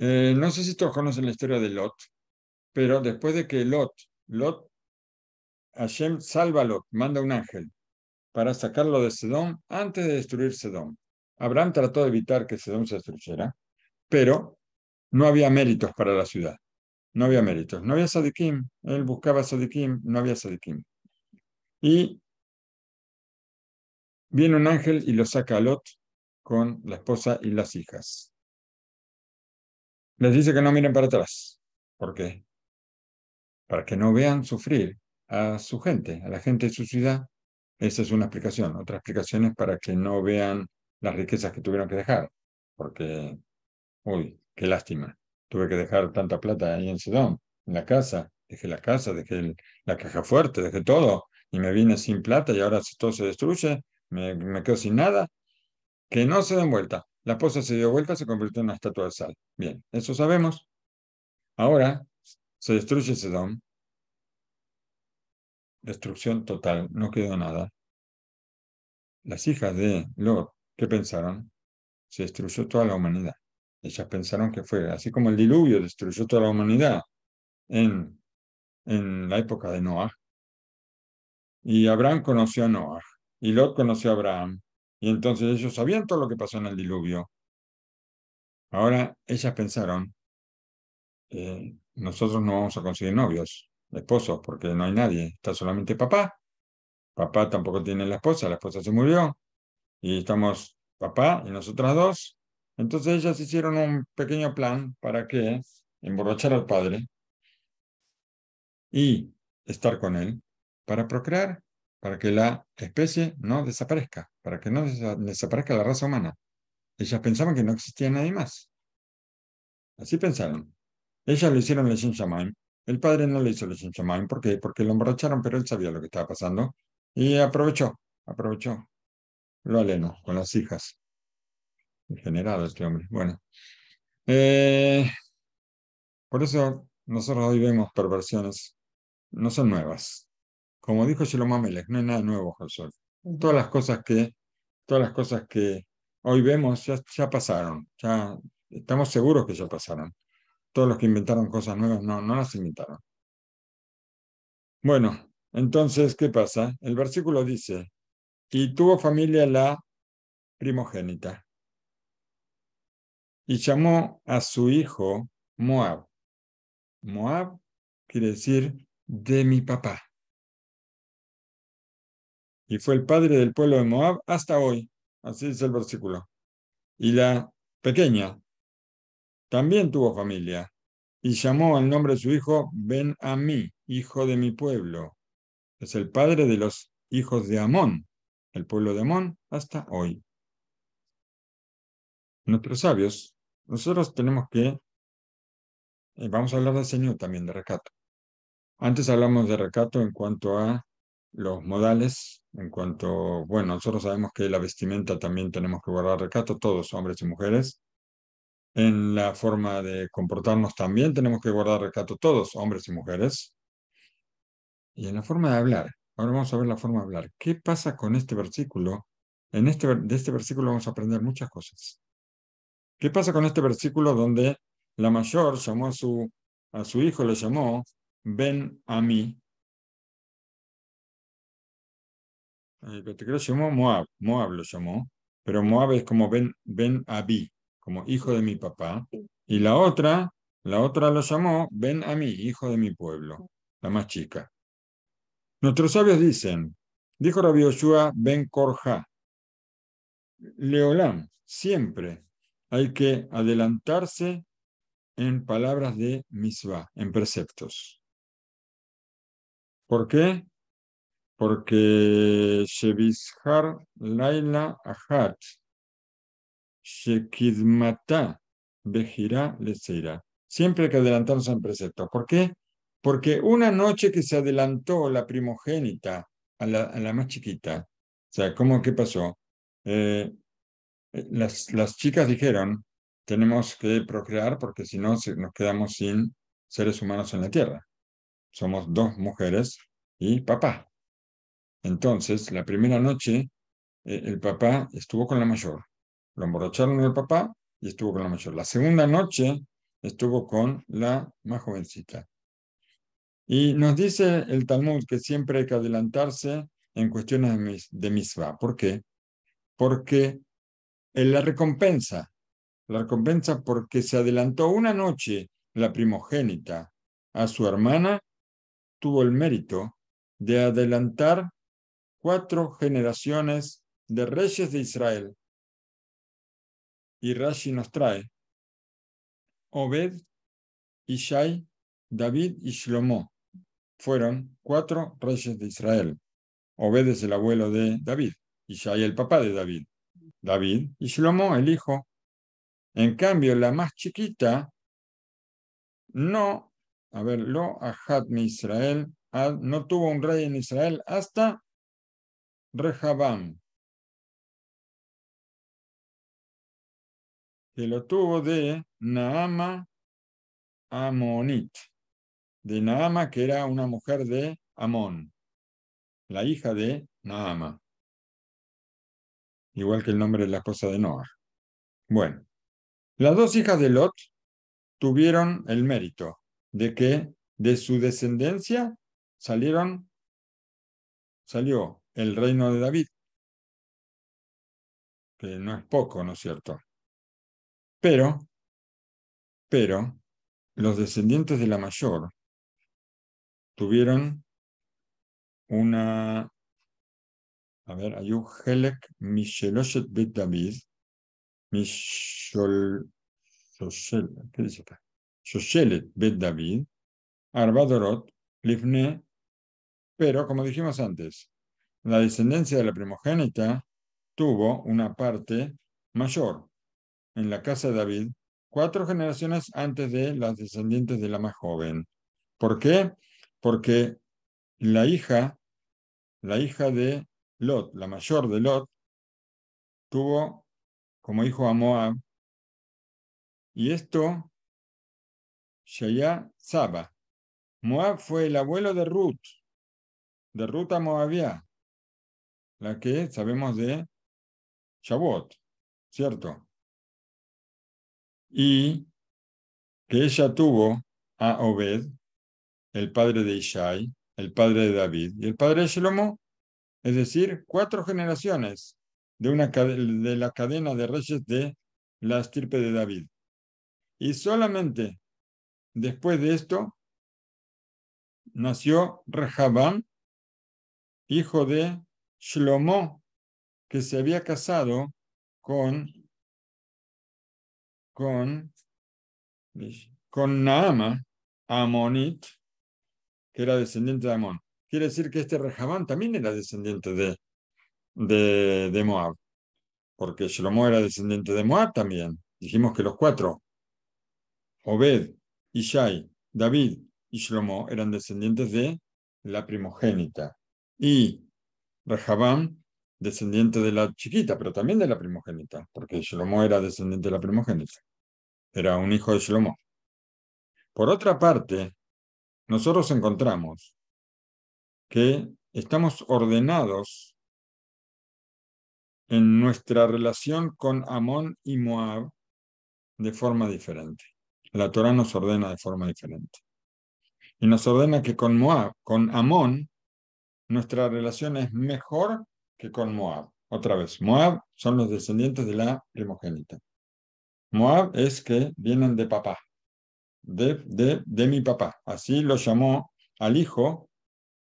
Speaker 2: Eh, no sé si todos conocen la historia de Lot, pero después de que Lot, Lot, Hashem salva a Lot, manda un ángel para sacarlo de Sedón antes de destruir Sedón. Abraham trató de evitar que Sedón se destruyera, pero no había méritos para la ciudad. No había méritos. No había Sadikim. Él buscaba
Speaker 1: Sadikim. No había Sadikim. Y viene un ángel y lo saca a Lot con la esposa y las hijas.
Speaker 2: Les dice que no miren para atrás. ¿Por qué? Para que no vean sufrir a su gente, a la gente de su ciudad, esa es una explicación. Otra explicación es para que no vean las riquezas que tuvieron que dejar, porque, uy, qué lástima, tuve que dejar tanta plata ahí en Sedón, en la casa, dejé la casa, dejé la caja fuerte, dejé todo, y me vine sin plata y ahora todo se destruye, me, quedo sin nada, que no se den vuelta. La esposa se dio vuelta, se convirtió en una estatua de sal. Bien, eso sabemos. Ahora se destruye Sedón, Destrucción total, no quedó nada. Las hijas de Lot, ¿qué pensaron? Se destruyó toda la humanidad. Ellas pensaron que fue, así como el diluvio destruyó toda la humanidad en, en la época de Noah. Y Abraham conoció a Noah, y Lot conoció a Abraham, y entonces ellos sabían todo lo que pasó en el diluvio. Ahora ellas pensaron, eh, nosotros no vamos a conseguir novios, esposos, porque no hay nadie, está solamente papá. Papá tampoco tiene la esposa, la esposa se murió. Y estamos papá y nosotras dos. Entonces ellas hicieron un pequeño plan para que emborrachar al padre y estar con él para procrear, para que la especie no desaparezca, para que no desaparezca la raza humana. Ellas pensaban que no existía nadie más. Así pensaron. Ellas lo hicieron en Shin Shaman el padre no le hizo el chinchamán, ¿Por qué? Porque lo emborracharon, pero él sabía lo que estaba pasando. Y aprovechó, aprovechó. Lo aleno con las hijas. Generado este hombre. Bueno. Eh, por eso nosotros hoy vemos perversiones. No son nuevas. Como dijo lo Melech, no hay nada nuevo, José. Todas las cosas que, todas las cosas que hoy vemos ya, ya pasaron. Ya estamos seguros que ya pasaron todos los que inventaron cosas nuevas no, no las inventaron. Bueno, entonces, ¿qué pasa? El versículo dice, y tuvo familia la primogénita, y llamó a su
Speaker 1: hijo Moab. Moab quiere decir de mi papá. Y fue el padre del pueblo de Moab hasta hoy, así dice el versículo. Y la pequeña
Speaker 2: también tuvo familia y llamó al nombre de su hijo Ben ami hijo de mi pueblo. Es el padre de los hijos de Amón, el pueblo de Amón,
Speaker 1: hasta hoy. Nuestros sabios, nosotros tenemos que, eh, vamos a hablar del Señor también, de recato. Antes hablamos de
Speaker 2: recato en cuanto a los modales, en cuanto, bueno, nosotros sabemos que la vestimenta también tenemos que guardar recato, todos, hombres y mujeres, en la forma de comportarnos también tenemos que guardar recato todos, hombres y mujeres. Y en la forma de hablar, ahora vamos a ver la forma de hablar. ¿Qué pasa con este versículo? En este, de este versículo vamos a aprender muchas cosas. ¿Qué pasa con este versículo donde
Speaker 1: la mayor llamó a su, a su hijo, le llamó, ven a mí? que llamó Moab, Moab lo llamó, pero Moab es como ven, ven a mí como hijo de mi papá, y
Speaker 2: la otra, la otra lo llamó ven a mí, hijo de mi pueblo, la más chica. Nuestros sabios dicen, dijo Rabbi Yoshua Ben Korja, Leolam, siempre hay que adelantarse en palabras de misva en preceptos. ¿Por qué? Porque Shevishar Laila Ahat, le Siempre hay que adelantarnos al precepto. ¿Por qué? Porque una noche que se adelantó la primogénita a la, más chiquita, o sea, ¿cómo que pasó? Eh, eh, las, chicas dijeron, tenemos que procrear porque si no nos quedamos sin seres humanos en la tierra. Somos dos mujeres y papá. Entonces, la primera noche, eh, el papá estuvo con la mayor. Lo emborracharon el papá y estuvo con la mayor. La segunda noche estuvo con la más jovencita. Y nos dice el Talmud que siempre hay que adelantarse en cuestiones de, misva ¿Por qué? Porque en eh, la recompensa, la recompensa porque se adelantó una noche la primogénita a su hermana, tuvo el mérito
Speaker 1: de adelantar cuatro generaciones de reyes de Israel y Rashi nos trae Obed, Ishai, David y Shlomo. Fueron
Speaker 2: cuatro reyes de Israel. Obed es el abuelo de David, Ishai el papá de David, David y Shlomo el hijo. En cambio, la más chiquita,
Speaker 1: no, a ver, lo Israel, ah, no tuvo un rey en Israel hasta Rehabam, que lo tuvo de Naama Amonit, de Naama, que era una mujer de Amón, la hija de Naama, igual que el nombre de la esposa de Noah. Bueno, las dos hijas de Lot
Speaker 2: tuvieron el mérito de que de su descendencia
Speaker 1: salieron, salió el reino de David, que no es poco, ¿no es cierto? Pero, pero, los descendientes de la mayor tuvieron una, a ver, un Helek
Speaker 2: Misheloshet Bet David, Mishol, ¿qué dice acá? Shoshelet Bet David, arvadorot Lifne. pero como dijimos antes, la descendencia de la primogénita tuvo una parte mayor, en la casa de David cuatro generaciones antes de las descendientes de la más joven. ¿Por qué? Porque
Speaker 1: la hija, la hija de Lot, la mayor de Lot, tuvo como hijo a Moab. Y esto, ya Saba. Moab fue el abuelo de Ruth, de Ruth a Moabia, la que sabemos de Shabot ¿cierto? y que ella tuvo a Obed, el padre de Ishai, el
Speaker 2: padre de David y el padre de Shlomo, es decir, cuatro generaciones de, una, de la cadena de reyes de la estirpe de David. Y
Speaker 1: solamente después de esto nació Rehabán, hijo de Shlomo, que se había casado con con, con Naama, Amonit, que era descendiente de Amón.
Speaker 2: Quiere decir que este Rejabán también era descendiente de, de, Moab, porque Shlomo era descendiente de Moab también. Dijimos que los cuatro, Obed, Ishai, David y Shlomo, eran descendientes de la primogénita. Y Rejabán descendiente de la chiquita, pero también de la primogénita, porque Shlomo era descendiente de la primogénita. Era un hijo de Shlomo.
Speaker 1: Por otra parte, nosotros encontramos que estamos ordenados en
Speaker 2: nuestra relación con Amón y Moab de forma diferente. La Torah nos ordena de forma diferente. Y nos ordena que con Moab, con Amón, nuestra relación es mejor que con Moab. Otra vez, Moab son los descendientes de la primogénita. Moab es que vienen de papá, de, de, de mi papá. Así lo llamó al hijo,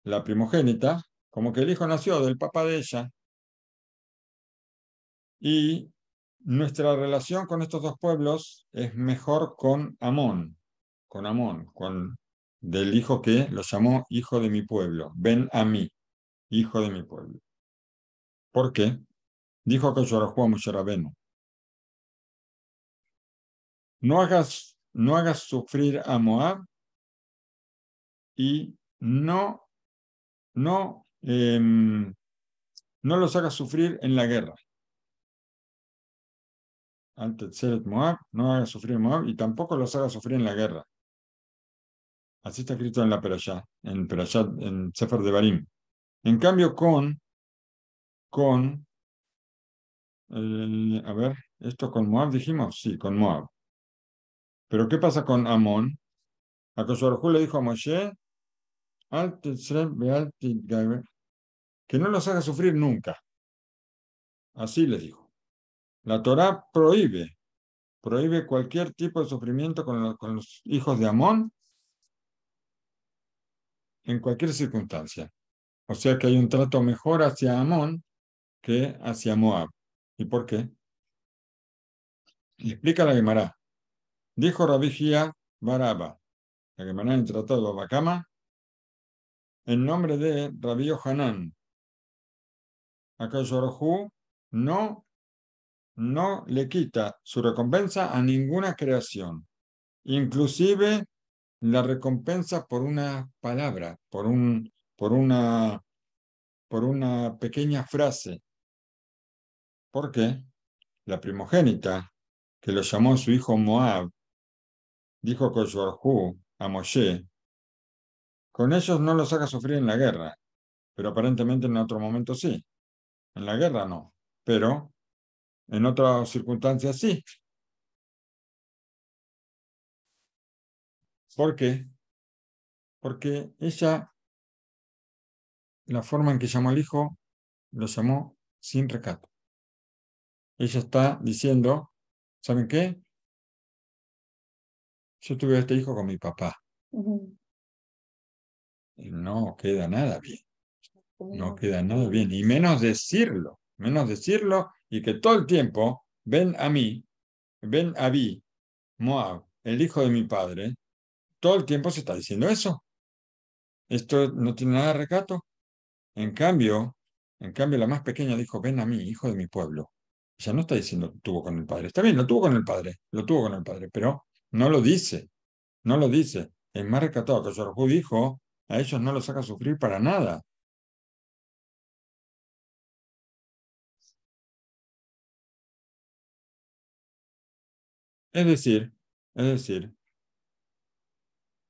Speaker 2: la primogénita, como que el hijo nació del papá de ella. Y nuestra relación con estos dos pueblos es mejor con Amón, con Amón, con del hijo que lo llamó hijo de mi pueblo,
Speaker 1: ven a mí, hijo de mi pueblo. ¿Por qué? Dijo que a no hagas, no hagas sufrir a Moab y no,
Speaker 2: no, em, no los hagas sufrir en la guerra.
Speaker 1: Antes Moab, no hagas sufrir a Moab y tampoco los hagas sufrir en la guerra. Así está escrito en la Perashá, en en Sefer de Barim. En cambio, con con, a ver, esto con Moab dijimos, sí, con Moab. Pero
Speaker 2: ¿qué pasa con Amón? A Cosorjú le dijo a Moshe, que no los haga sufrir nunca. Así le dijo. La Torá prohíbe, prohíbe cualquier tipo de sufrimiento con los hijos de Amón en cualquier circunstancia. O sea que hay un trato mejor hacia Amón que hacia Moab. ¿Y por qué? Explica la Gemara. Dijo Gia Baraba, la Gemara en Tratado de Abacama en nombre de Rabí Hanán. Akayorhu no, no le quita su recompensa a ninguna creación, inclusive la recompensa por una palabra, por, un, por, una, por una pequeña frase porque la primogénita, que lo llamó su hijo Moab, dijo Coyorjú a Moshe, con ellos no los haga sufrir en la
Speaker 1: guerra, pero aparentemente en otro momento sí. En la guerra no, pero en otras circunstancias sí. ¿Por qué? Porque ella, la forma en que llamó al hijo, lo llamó sin recato ella está diciendo, ¿saben qué? Yo tuve este hijo con mi papá. No queda
Speaker 2: nada bien. No queda nada bien. Y menos decirlo, menos decirlo y que todo el tiempo ven a mí, ven a mí, Moab, el hijo de mi padre, todo el tiempo se está diciendo eso. Esto no tiene nada de recato. En cambio, en cambio la más pequeña dijo, ven a mí, hijo de mi pueblo. O no está diciendo que tuvo con el padre. Está bien, lo tuvo con el padre, lo tuvo con el padre, pero no lo
Speaker 1: dice, no lo dice. el más rescatado que Sorjú dijo, a ellos no los saca a sufrir para nada. Es decir, es decir,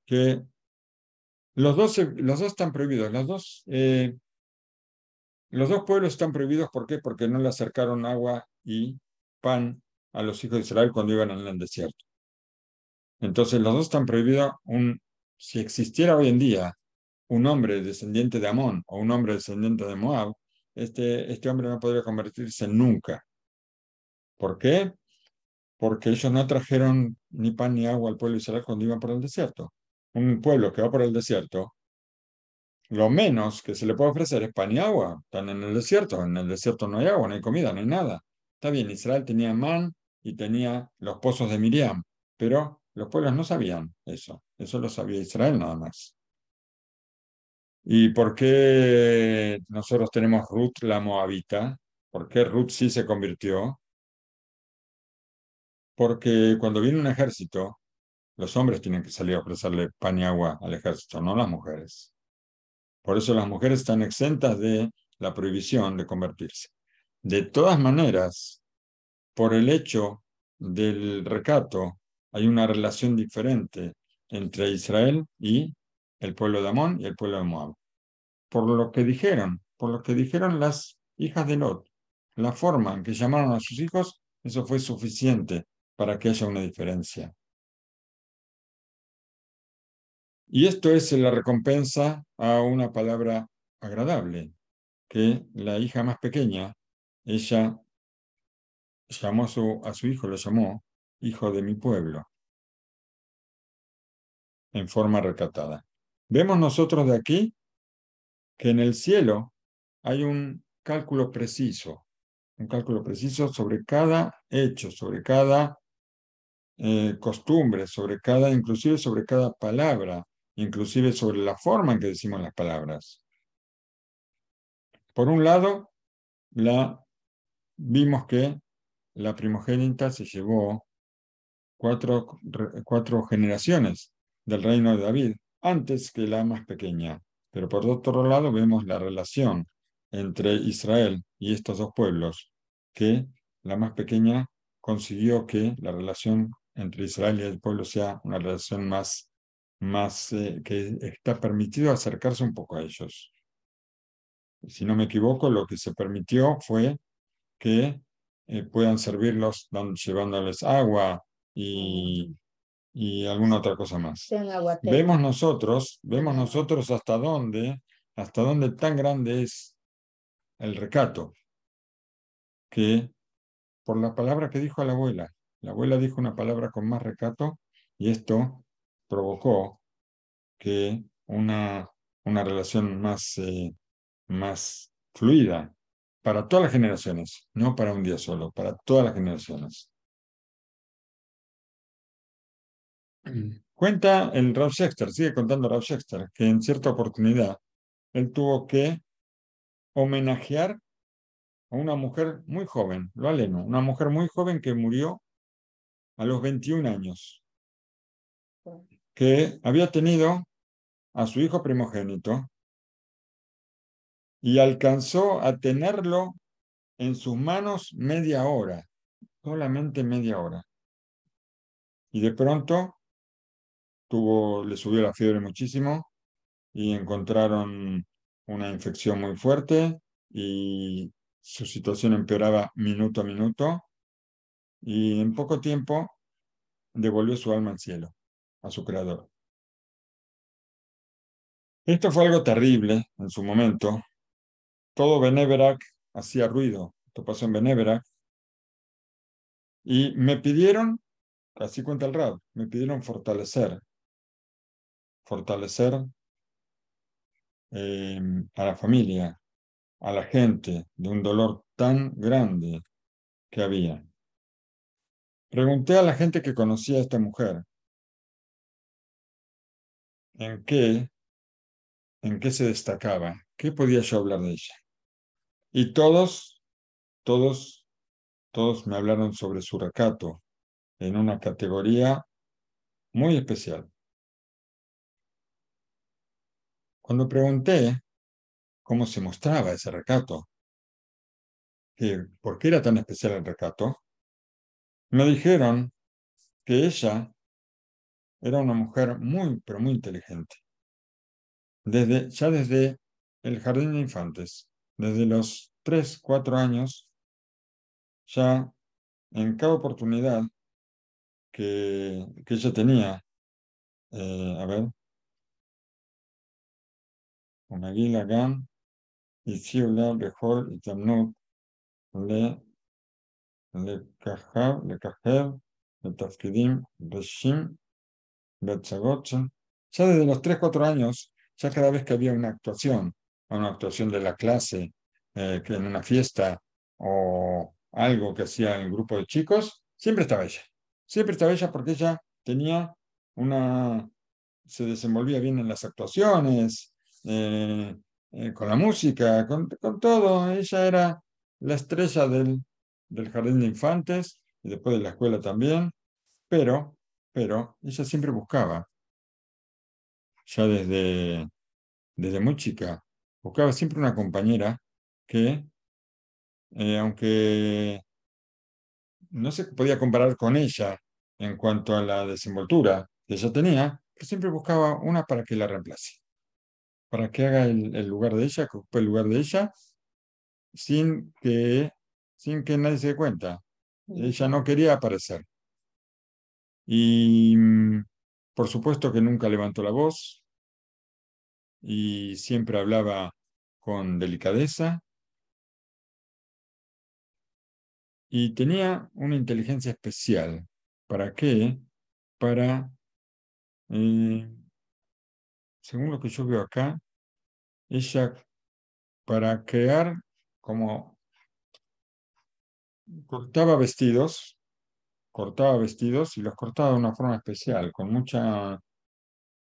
Speaker 1: que los dos, los dos están prohibidos,
Speaker 2: los dos, eh, los dos pueblos están prohibidos, ¿por qué? Porque no le acercaron agua y pan a los hijos de Israel cuando iban en el desierto. Entonces los dos están prohibidos. Un, si existiera hoy en día un hombre descendiente de Amón o un hombre descendiente de Moab, este, este hombre no podría convertirse nunca. ¿Por qué? Porque ellos no trajeron ni pan ni agua al pueblo de Israel cuando iban por el desierto. Un pueblo que va por el desierto, lo menos que se le puede ofrecer es pan y agua. Están en el desierto. En el desierto no hay agua, no hay comida, no hay nada. Está bien, Israel tenía Man y tenía los pozos de Miriam, pero los pueblos no sabían eso. Eso lo sabía Israel nada más. ¿Y por qué nosotros tenemos Ruth la Moabita? ¿Por qué Ruth sí se convirtió? Porque cuando viene un ejército, los hombres tienen que salir a ofrecerle pan y agua al ejército, no las mujeres. Por eso las mujeres están exentas de la prohibición de convertirse. De todas maneras, por el hecho del recato, hay una relación diferente entre Israel y el pueblo de Amón y el pueblo de Moab. Por lo que dijeron, por lo que dijeron las hijas de Lot, la forma en que llamaron a sus hijos, eso fue suficiente para que haya una diferencia. Y esto es la recompensa a una palabra agradable, que la hija más pequeña ella
Speaker 1: llamó a su hijo, lo llamó hijo de mi pueblo, en forma recatada. Vemos nosotros de aquí
Speaker 2: que en el cielo hay un cálculo preciso, un cálculo preciso sobre cada hecho, sobre cada eh, costumbre, sobre cada, inclusive sobre cada palabra, inclusive sobre la forma en que decimos las palabras. Por un lado, la vimos que la primogénita se llevó cuatro, cuatro generaciones del reino de David antes que la más pequeña. Pero por otro lado vemos la relación entre Israel y estos dos pueblos, que la más pequeña consiguió que la relación entre Israel y el pueblo sea una relación más, más eh, que está permitido acercarse un poco a ellos. Si no me equivoco, lo que se permitió fue que eh, puedan servirlos llevándoles agua y, y, alguna otra cosa más. Vemos nosotros, vemos nosotros hasta dónde, hasta dónde tan grande es el recato, que por la palabra que dijo la abuela, la abuela dijo una palabra con más recato y esto provocó que una, una relación más,
Speaker 1: eh, más fluida para todas las generaciones, no para un día solo, para todas las generaciones. Cuenta el Ralph sigue contando Ralph que en cierta oportunidad
Speaker 2: él tuvo que homenajear a una mujer muy joven, lo aleno, una mujer muy joven que murió a los 21 años, que había tenido a su hijo primogénito, y alcanzó a tenerlo en sus manos media hora, solamente media hora. Y de pronto tuvo, le subió la fiebre muchísimo y encontraron una infección muy fuerte y su situación empeoraba minuto a
Speaker 1: minuto y en poco tiempo devolvió su alma al cielo, a su creador. Esto fue algo terrible en su momento, todo Beneverac hacía ruido. Esto pasó en Beneverac. Y me pidieron, así cuenta el rap me pidieron fortalecer, fortalecer em,
Speaker 2: a la familia, a la gente, de un dolor tan grande
Speaker 1: que había. Pregunté a la gente que conocía a esta mujer en qué, en qué se destacaba, qué podía yo hablar de ella. Y todos, todos,
Speaker 2: todos me hablaron sobre su recato en una categoría
Speaker 1: muy especial. Cuando pregunté cómo se mostraba ese recato, por qué era tan especial el recato, me dijeron que ella era una mujer muy, pero muy inteligente. Desde, ya desde
Speaker 2: el jardín de infantes, desde los 3, 4 años,
Speaker 1: ya en cada oportunidad que, que ella tenía, eh, a ver, Unagila Gan, Itziula, Behol, Itamnut, Le, Le Kajav, Le Kajev, Le Tafkidim, Reshim,
Speaker 2: Betzagot, ya desde los 3, 4 años, ya cada vez que había una actuación, a una actuación de la clase, eh, que en una fiesta o algo que hacía el grupo de chicos, siempre estaba ella. Siempre estaba ella porque ella tenía una... se desenvolvía bien en las actuaciones, eh, eh, con la música, con, todo. Ella era la estrella del, del jardín de infantes y después de la escuela también, pero, pero ella siempre
Speaker 1: buscaba, ya desde, desde muy chica, buscaba siempre una compañera que, eh, aunque
Speaker 2: no se podía comparar con ella en cuanto a la desenvoltura que ella tenía, siempre buscaba una para que la reemplace, para que haga el, lugar de ella, que ocupe el lugar de ella, sin que, sin que nadie se dé cuenta. Ella no quería aparecer.
Speaker 1: Y mm, por supuesto que nunca levantó la voz, y siempre hablaba con delicadeza y tenía una inteligencia especial. ¿Para qué? Para, eh, según lo que yo veo acá, ella para crear como
Speaker 2: cortaba vestidos, cortaba vestidos y los cortaba de una forma especial, con mucha,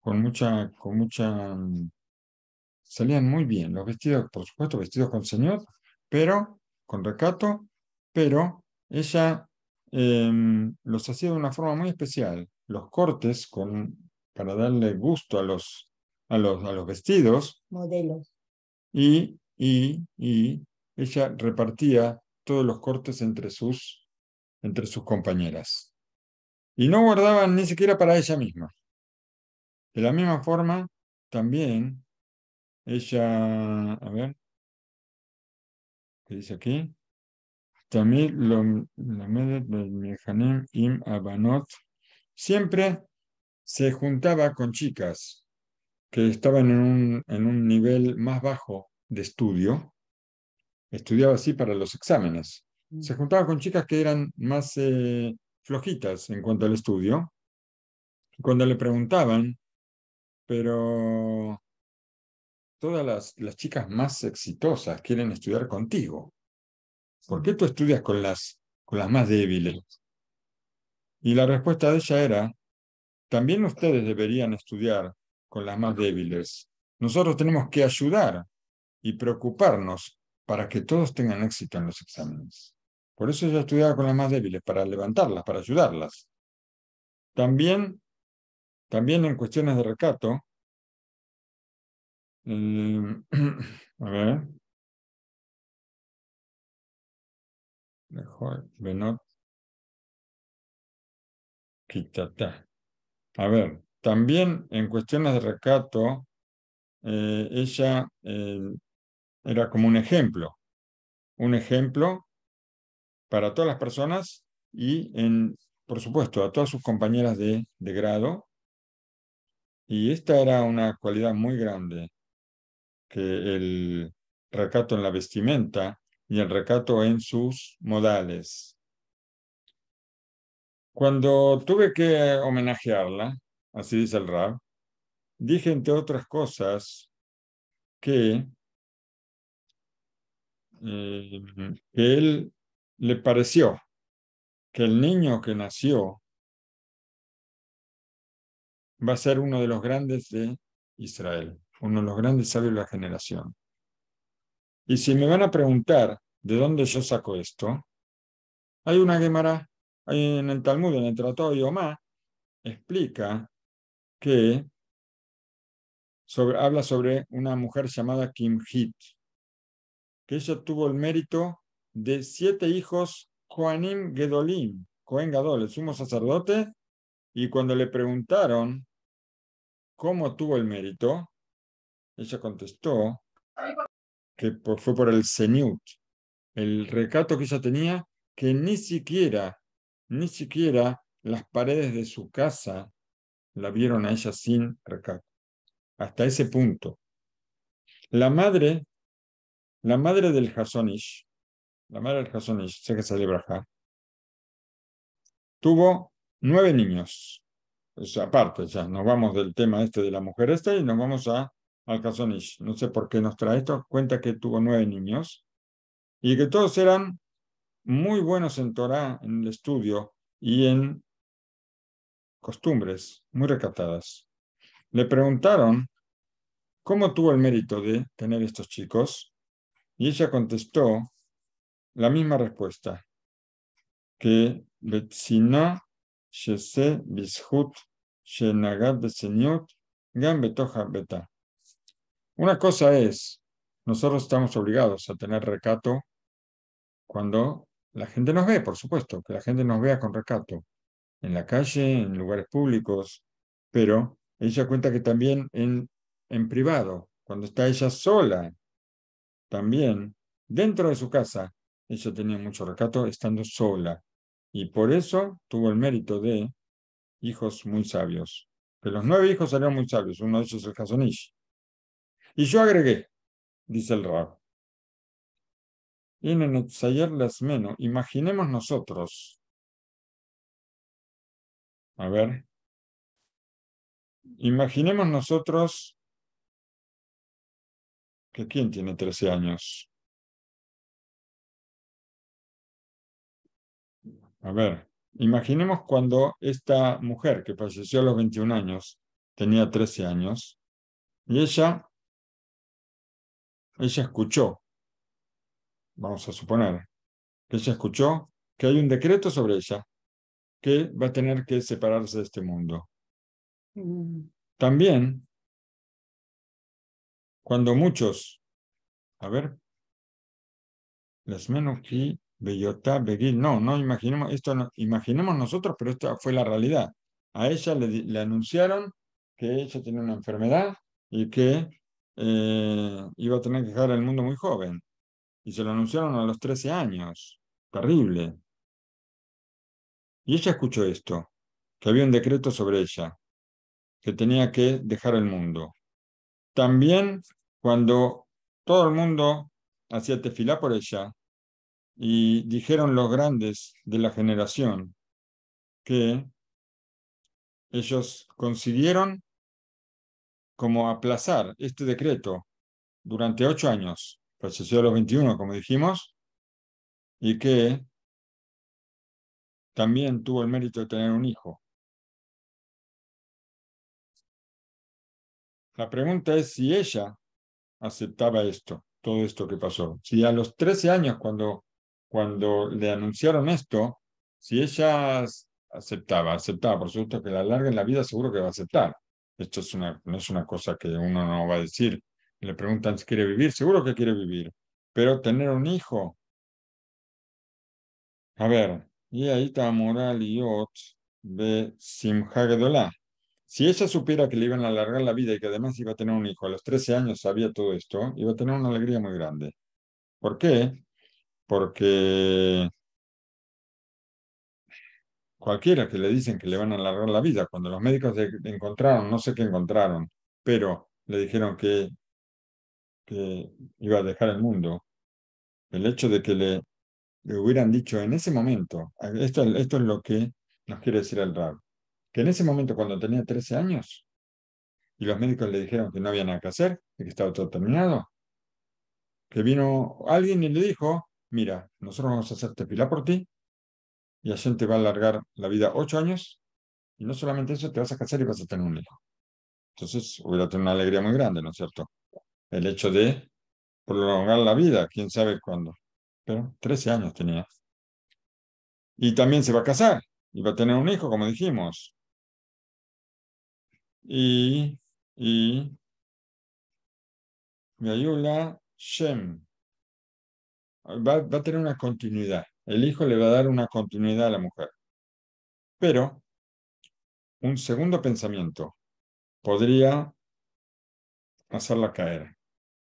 Speaker 2: con mucha, con mucha mm, salían muy bien. Los vestidos, por supuesto, vestidos con señor, pero con recato, pero ella em, los hacía de una forma muy especial. Los cortes con, para darle gusto a los, a los, a los vestidos.
Speaker 1: Modelos.
Speaker 2: Y, y, y ella repartía todos los cortes entre sus, entre sus compañeras. Y no guardaban ni siquiera para ella misma.
Speaker 1: De la misma forma, también ella, a ver, ¿qué dice aquí? Tamir
Speaker 2: Lamedet Im Abanot siempre se juntaba con chicas que estaban en un, en un nivel más bajo de estudio, estudiaba así para los exámenes, mm. se juntaba con chicas que eran más eh, flojitas en cuanto al estudio, cuando le preguntaban, pero todas las, chicas más exitosas quieren estudiar contigo. ¿Por qué tú estudias con las, con las más débiles? Y la respuesta de ella era, también ustedes deberían estudiar con las más débiles. Nosotros tenemos que ayudar y preocuparnos para que todos tengan éxito en los exámenes. Por eso yo estudiaba con las más débiles, para levantarlas, para ayudarlas. También,
Speaker 1: también en cuestiones de recato, Em, a ver. Mejor, Benot. A ver, también en cuestiones de recato, eh, ella eh,
Speaker 2: era como un ejemplo, un ejemplo para todas las personas y, en, por supuesto, a todas sus compañeras de, de grado. Y esta era una cualidad muy grande que el recato en la vestimenta y el recato en sus modales. Cuando tuve que homenajearla, así dice el Rab, dije entre otras cosas que,
Speaker 1: eh, él le pareció que el niño que nació va a ser uno de los grandes de Israel uno de los grandes sabios de la generación.
Speaker 2: Y si me van a preguntar de dónde yo saco esto, hay una Gemara en el Talmud, en el Tratado de Yomá, explica que sobre, habla sobre una mujer llamada Kim Hit, que ella tuvo el mérito de siete hijos Joanim Gedolim, Cohen Gadol, el sumo sacerdote, y cuando le preguntaron cómo tuvo el mérito, ella contestó que fue por el senut, el recato que ella tenía, que ni siquiera, ni siquiera las paredes de su casa la vieron a ella sin recato. Hasta ese punto. La madre,
Speaker 1: la madre del jasonish, la madre del jasonish, sé que se acá, tuvo nueve niños. Pues, aparte,
Speaker 2: ya nos vamos del tema este de la mujer esta y nos vamos a Alcazonish, no sé por qué nos trae esto, cuenta que tuvo nueve niños y que todos eran muy buenos en Torah, en el estudio y en costumbres muy recatadas. Le preguntaron cómo tuvo el mérito de tener estos chicos y ella contestó la misma respuesta, que Betsina Shese Bishut Shenagat Beseniot Gam Betoja Beta. Una cosa es, nosotros estamos obligados a tener recato cuando la gente nos ve, por supuesto, que la gente nos vea con recato, en la calle, en lugares públicos, pero ella cuenta que también en, en privado, cuando está ella sola, también dentro de su casa, ella tenía mucho recato estando sola, y por eso tuvo el mérito de hijos muy sabios. De los nueve hijos salieron muy sabios, uno de ellos es el Jasonish. Y yo agregué,
Speaker 1: dice el Rab. menos imaginemos nosotros. A ver. Imaginemos nosotros que quién tiene 13 años. A ver, imaginemos cuando esta mujer que falleció a los 21 años tenía 13 años y ella ella escuchó, vamos a suponer, que ella escuchó
Speaker 2: que hay un decreto sobre ella que va a tener que separarse de este mundo.
Speaker 1: Mm. También, cuando muchos, a ver, las menos que bellota, no,
Speaker 2: no imaginemos, esto no, imaginemos nosotros, pero esta fue la realidad. A ella le, le anunciaron que ella tiene una enfermedad y que eh, iba a tener que dejar el mundo muy joven. Y se lo anunciaron a los 13 años. Terrible. Y ella escuchó esto, que había un decreto sobre ella, que tenía que dejar el mundo. También cuando todo el mundo hacía tefilá por ella y dijeron los grandes
Speaker 1: de la generación que ellos consiguieron como aplazar este decreto durante ocho años, falleció a los 21, como dijimos, y que también tuvo el mérito de tener un hijo. La pregunta es si ella aceptaba
Speaker 2: esto, todo esto que pasó. Si a los 13 años, cuando, cuando le anunciaron esto, si ella aceptaba, aceptaba, por supuesto que la larga en la vida seguro que va a aceptar. Esto es una, no es una cosa que uno no va a decir. Le preguntan si quiere vivir, seguro que quiere vivir, pero tener un hijo. A ver, y ahí está moral de Simhagedolá. Si ella supiera que le iban a alargar la vida y que además iba a tener un hijo, a los 13 años sabía todo esto, iba a tener una alegría muy grande. ¿Por qué? Porque cualquiera que le dicen que le van a alargar la vida, cuando los médicos le encontraron, no sé qué encontraron, pero le dijeron que, iba a dejar el mundo, el hecho de que le, hubieran dicho en ese momento, esto, es lo que nos quiere decir el Rab, que en ese momento cuando tenía 13 años y los médicos le dijeron que no había nada que hacer, que estaba todo terminado, que vino alguien y le dijo, mira, nosotros vamos a hacerte tefilá por ti, y Hashem te va a alargar la vida ocho años y no solamente eso, te vas a casar y vas a tener un hijo. Entonces hubiera tenido una alegría muy grande, ¿no es cierto? El hecho de
Speaker 1: prolongar la vida, quién sabe cuándo. Pero 13 años tenía. Y también se va a casar y va a tener un hijo, como dijimos. Y, y, Yayula Shem va a tener una continuidad el hijo le va a dar una continuidad a la mujer. Pero un segundo pensamiento podría hacerla caer.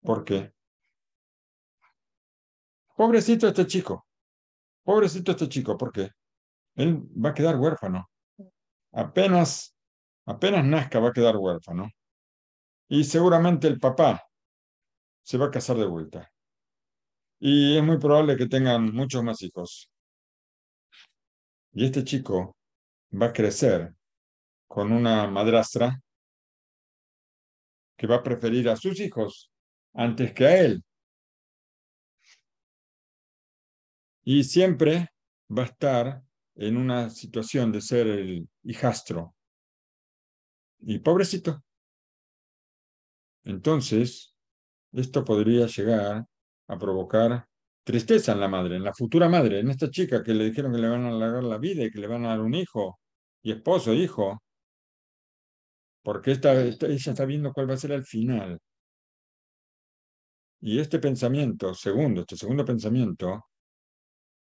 Speaker 1: ¿Por qué? Pobrecito este chico. Pobrecito este chico, ¿por qué? Él va a quedar huérfano. Apenas, apenas
Speaker 2: nazca va a quedar huérfano. Y seguramente el papá se va a casar de vuelta y es muy probable que tengan muchos más hijos.
Speaker 1: Y este chico va a crecer con una madrastra que va a preferir a sus hijos antes que a él. Y siempre va a estar en una situación de ser el hijastro. Y pobrecito. Entonces, esto podría
Speaker 2: llegar a provocar tristeza en la madre, en la futura madre, en esta chica que le dijeron que le van a alargar la vida y que le van a dar un hijo y esposo, hijo. Porque esta, ella está viendo cuál va a ser el final. Y este pensamiento, segundo, este segundo pensamiento,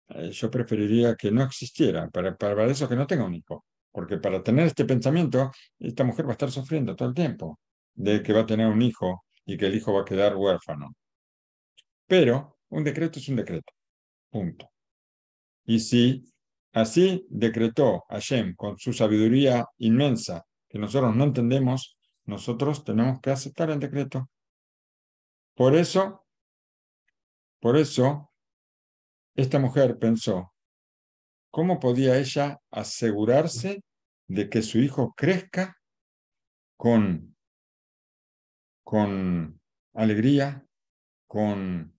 Speaker 2: eh, yo preferiría que no existiera, para, para eso que no tenga un hijo. Porque para tener este pensamiento, esta mujer va a estar sufriendo todo el tiempo de que va a tener un hijo y que el hijo va a quedar huérfano. Pero un decreto es un decreto. Punto. Y si así decretó Hashem con su sabiduría inmensa que nosotros no
Speaker 1: entendemos, nosotros tenemos que aceptar el decreto. Por eso, por eso, esta mujer pensó,
Speaker 2: ¿cómo podía ella asegurarse de que su hijo crezca
Speaker 1: con, con alegría, con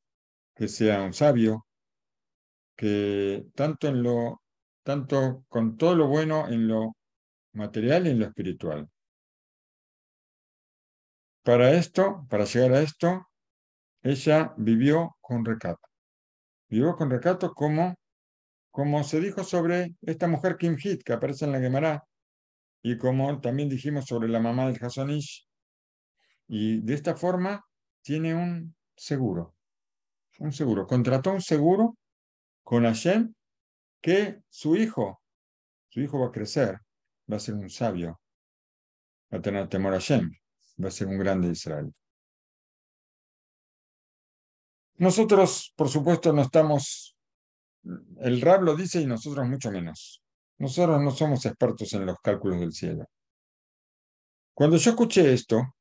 Speaker 1: que sea un sabio, que tanto en lo, tanto con todo lo bueno en lo material y en lo espiritual. Para esto, para llegar a esto, ella vivió con recato. Vivió con recato como, como se
Speaker 2: dijo sobre esta mujer Kim Hit que aparece en la Gemara y como también dijimos sobre la mamá del Hasanish. Y de esta forma tiene un seguro un seguro, contrató un seguro con Hashem
Speaker 1: que su hijo, su hijo va a crecer, va a ser un sabio, va a tener temor a Hashem, va a ser un grande Israel. Nosotros, por supuesto, no estamos, el Rab lo dice y
Speaker 2: nosotros mucho menos. Nosotros no somos expertos en los cálculos del cielo.
Speaker 1: Cuando yo escuché esto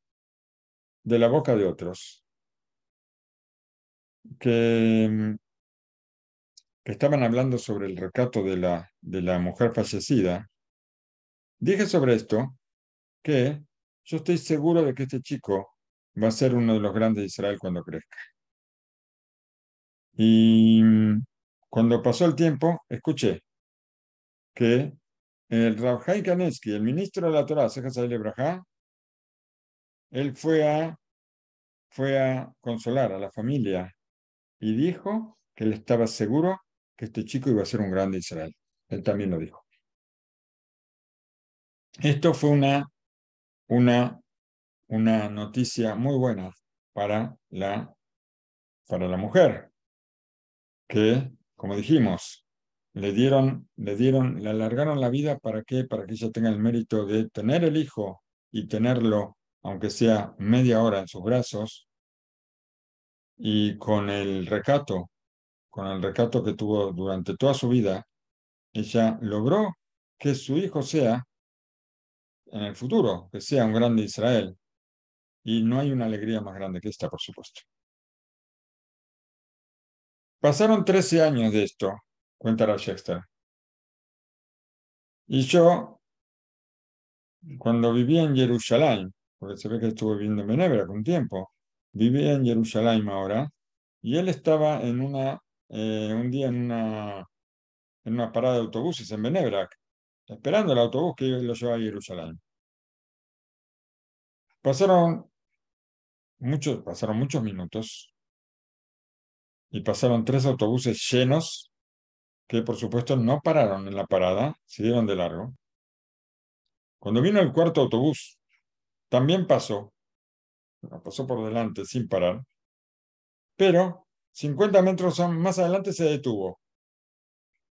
Speaker 1: de la boca de otros, que, estaban hablando sobre el recato de la, de la mujer fallecida, dije sobre esto
Speaker 2: que yo estoy seguro de que este chico va a ser uno de los grandes de Israel cuando crezca. Y cuando pasó el tiempo, escuché que el Rabjai Kanetsky, el ministro de la Torah, Sejasay Lebrajá, él fue a, fue a consolar a la familia y dijo que él estaba seguro que este chico iba a ser un grande Israel.
Speaker 1: Él también lo dijo. Esto fue una, una, una noticia muy buena para la,
Speaker 2: para la mujer, que, como dijimos, le dieron, le dieron, le alargaron la vida para que, para que ella tenga el mérito de tener el hijo y tenerlo, aunque sea media hora en sus brazos, y con el recato, con el recato que tuvo durante toda su vida, ella logró que su hijo sea, en el futuro, que
Speaker 1: sea un grande Israel. Y no hay una alegría más grande que esta, por supuesto. Pasaron 13 años de esto, cuenta Shakespeare. Y yo, cuando vivía en Jerusalén, porque se ve que estuve viviendo en Venebra con tiempo, vivía en Jerusalén ahora,
Speaker 2: y él estaba en una, eh, un día en una, en una parada de autobuses en Benebrak, esperando el autobús que lo llevaba a Jerusalén.
Speaker 1: Pasaron muchos, pasaron muchos minutos y pasaron tres autobuses llenos que por supuesto no
Speaker 2: pararon en la parada, Se dieron de largo. Cuando vino el cuarto autobús, también pasó pasó por delante sin parar, pero 50 metros más adelante se detuvo.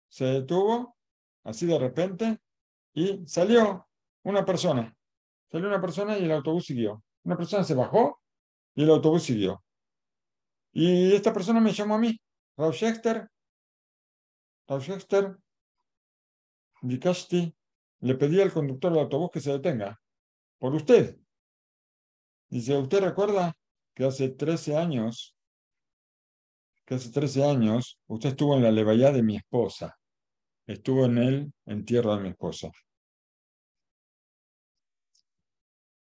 Speaker 2: Se detuvo así de repente y salió una persona. Salió una persona y el autobús siguió. Una persona se bajó y el autobús siguió. Y esta persona me llamó a mí, Raúl Schechter. Raúl Schechter, le pedí al conductor del autobús que se detenga. Por usted. Dice, ¿usted recuerda que hace 13 años, que hace 13 años, usted estuvo en la ya de mi esposa? Estuvo en el entierro de mi esposa.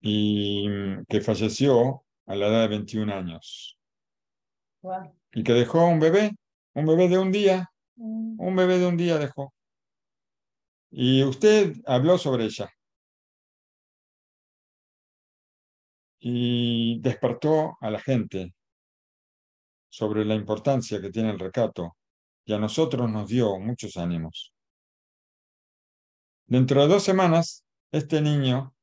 Speaker 2: Y mm, que falleció a la edad de 21 años. Y que dejó un bebé, un bebé de un día, mm. un bebé de un día dejó.
Speaker 1: Y usted habló sobre ella. y despertó a la gente
Speaker 2: sobre la importancia que tiene el recato y a nosotros nos dio muchos ánimos. Dentro de dos semanas, este niño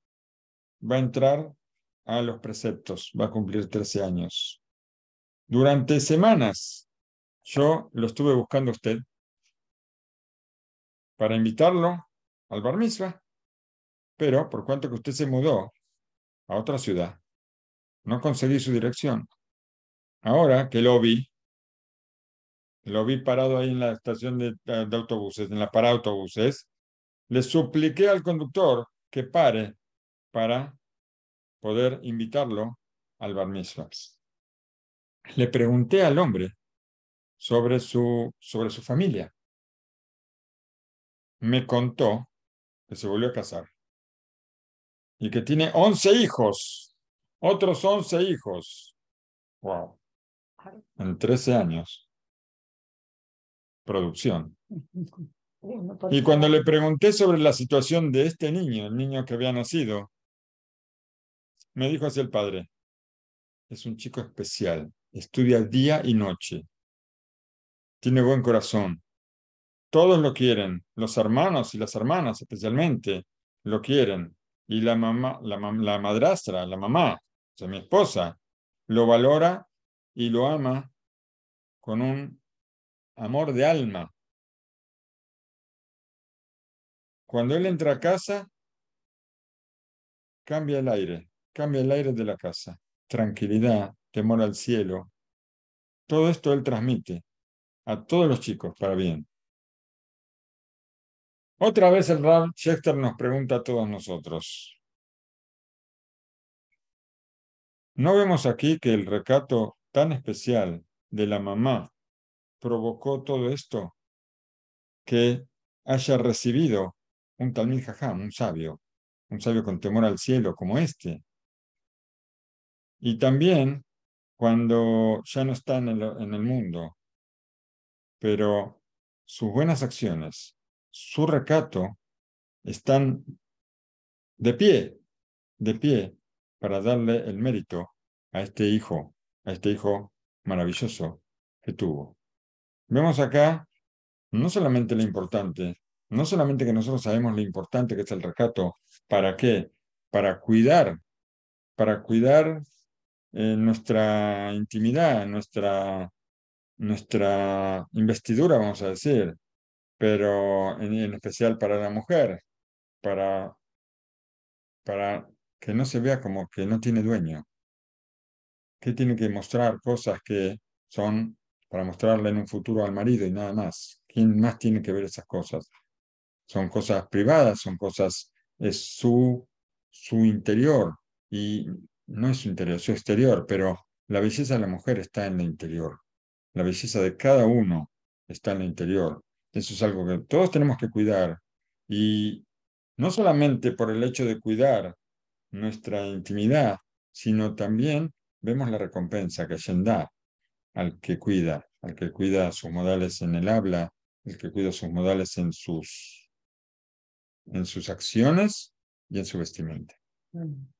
Speaker 2: va a entrar a los preceptos, va a cumplir 13 años. Durante semanas yo lo estuve buscando a usted
Speaker 1: para invitarlo al bar pero por cuanto que usted se mudó a otra ciudad, no conseguí su dirección. Ahora
Speaker 2: que lo vi, lo vi parado ahí en la estación de, autobuses, en la parada de autobuses, le supliqué al conductor que pare para poder invitarlo al bar Le
Speaker 1: pregunté al hombre sobre su, sobre su familia. Me contó que se volvió a casar y que tiene 11 hijos otros 11 hijos. Wow. En 13 años. Producción. Y cuando
Speaker 2: le pregunté sobre la situación de este niño, el niño que había nacido,
Speaker 1: me dijo así el padre, es un chico especial, estudia día y noche, tiene buen corazón, todos lo
Speaker 2: quieren, los hermanos y las hermanas especialmente lo quieren, y la mamá, la madrastra, la mamá, mi esposa, lo valora y lo
Speaker 1: ama con un amor de alma. Cuando él entra a casa, cambia el aire, cambia el aire de la casa,
Speaker 2: tranquilidad, temor al cielo.
Speaker 1: Todo esto él transmite a todos los chicos para bien. Otra vez el Rab Schechter nos pregunta a todos nosotros, ¿No vemos aquí que el recato tan especial de la mamá provocó todo esto? Que
Speaker 2: haya recibido un tal Jajam, un sabio, un sabio con temor al cielo como este. Y también cuando ya no
Speaker 1: está en el mundo, pero sus buenas acciones, su recato, están de pie,
Speaker 2: de pie, para darle el mérito a este hijo, a este hijo maravilloso que tuvo. Vemos acá no solamente lo importante, no solamente que nosotros sabemos lo importante que es el recato, ¿para qué? Para cuidar, para cuidar eh, nuestra intimidad, nuestra, nuestra investidura, vamos a decir, pero en, en especial para la mujer, para, para que no se vea como que no tiene dueño, que tiene que mostrar cosas que son para mostrarle en un futuro al marido y nada más. ¿Quién más tiene que ver esas cosas? Son cosas privadas, son cosas, es su, su interior y no es su interior, es su exterior, pero la belleza de la mujer está en el interior. La belleza de cada uno está en el interior. Eso es algo que todos tenemos que cuidar. Y no solamente por el hecho de cuidar nuestra intimidad, sino también vemos la recompensa que se da al que cuida, al que cuida sus modales en el habla, el que cuida sus modales en
Speaker 1: sus, en sus acciones y en su vestimenta. Mm.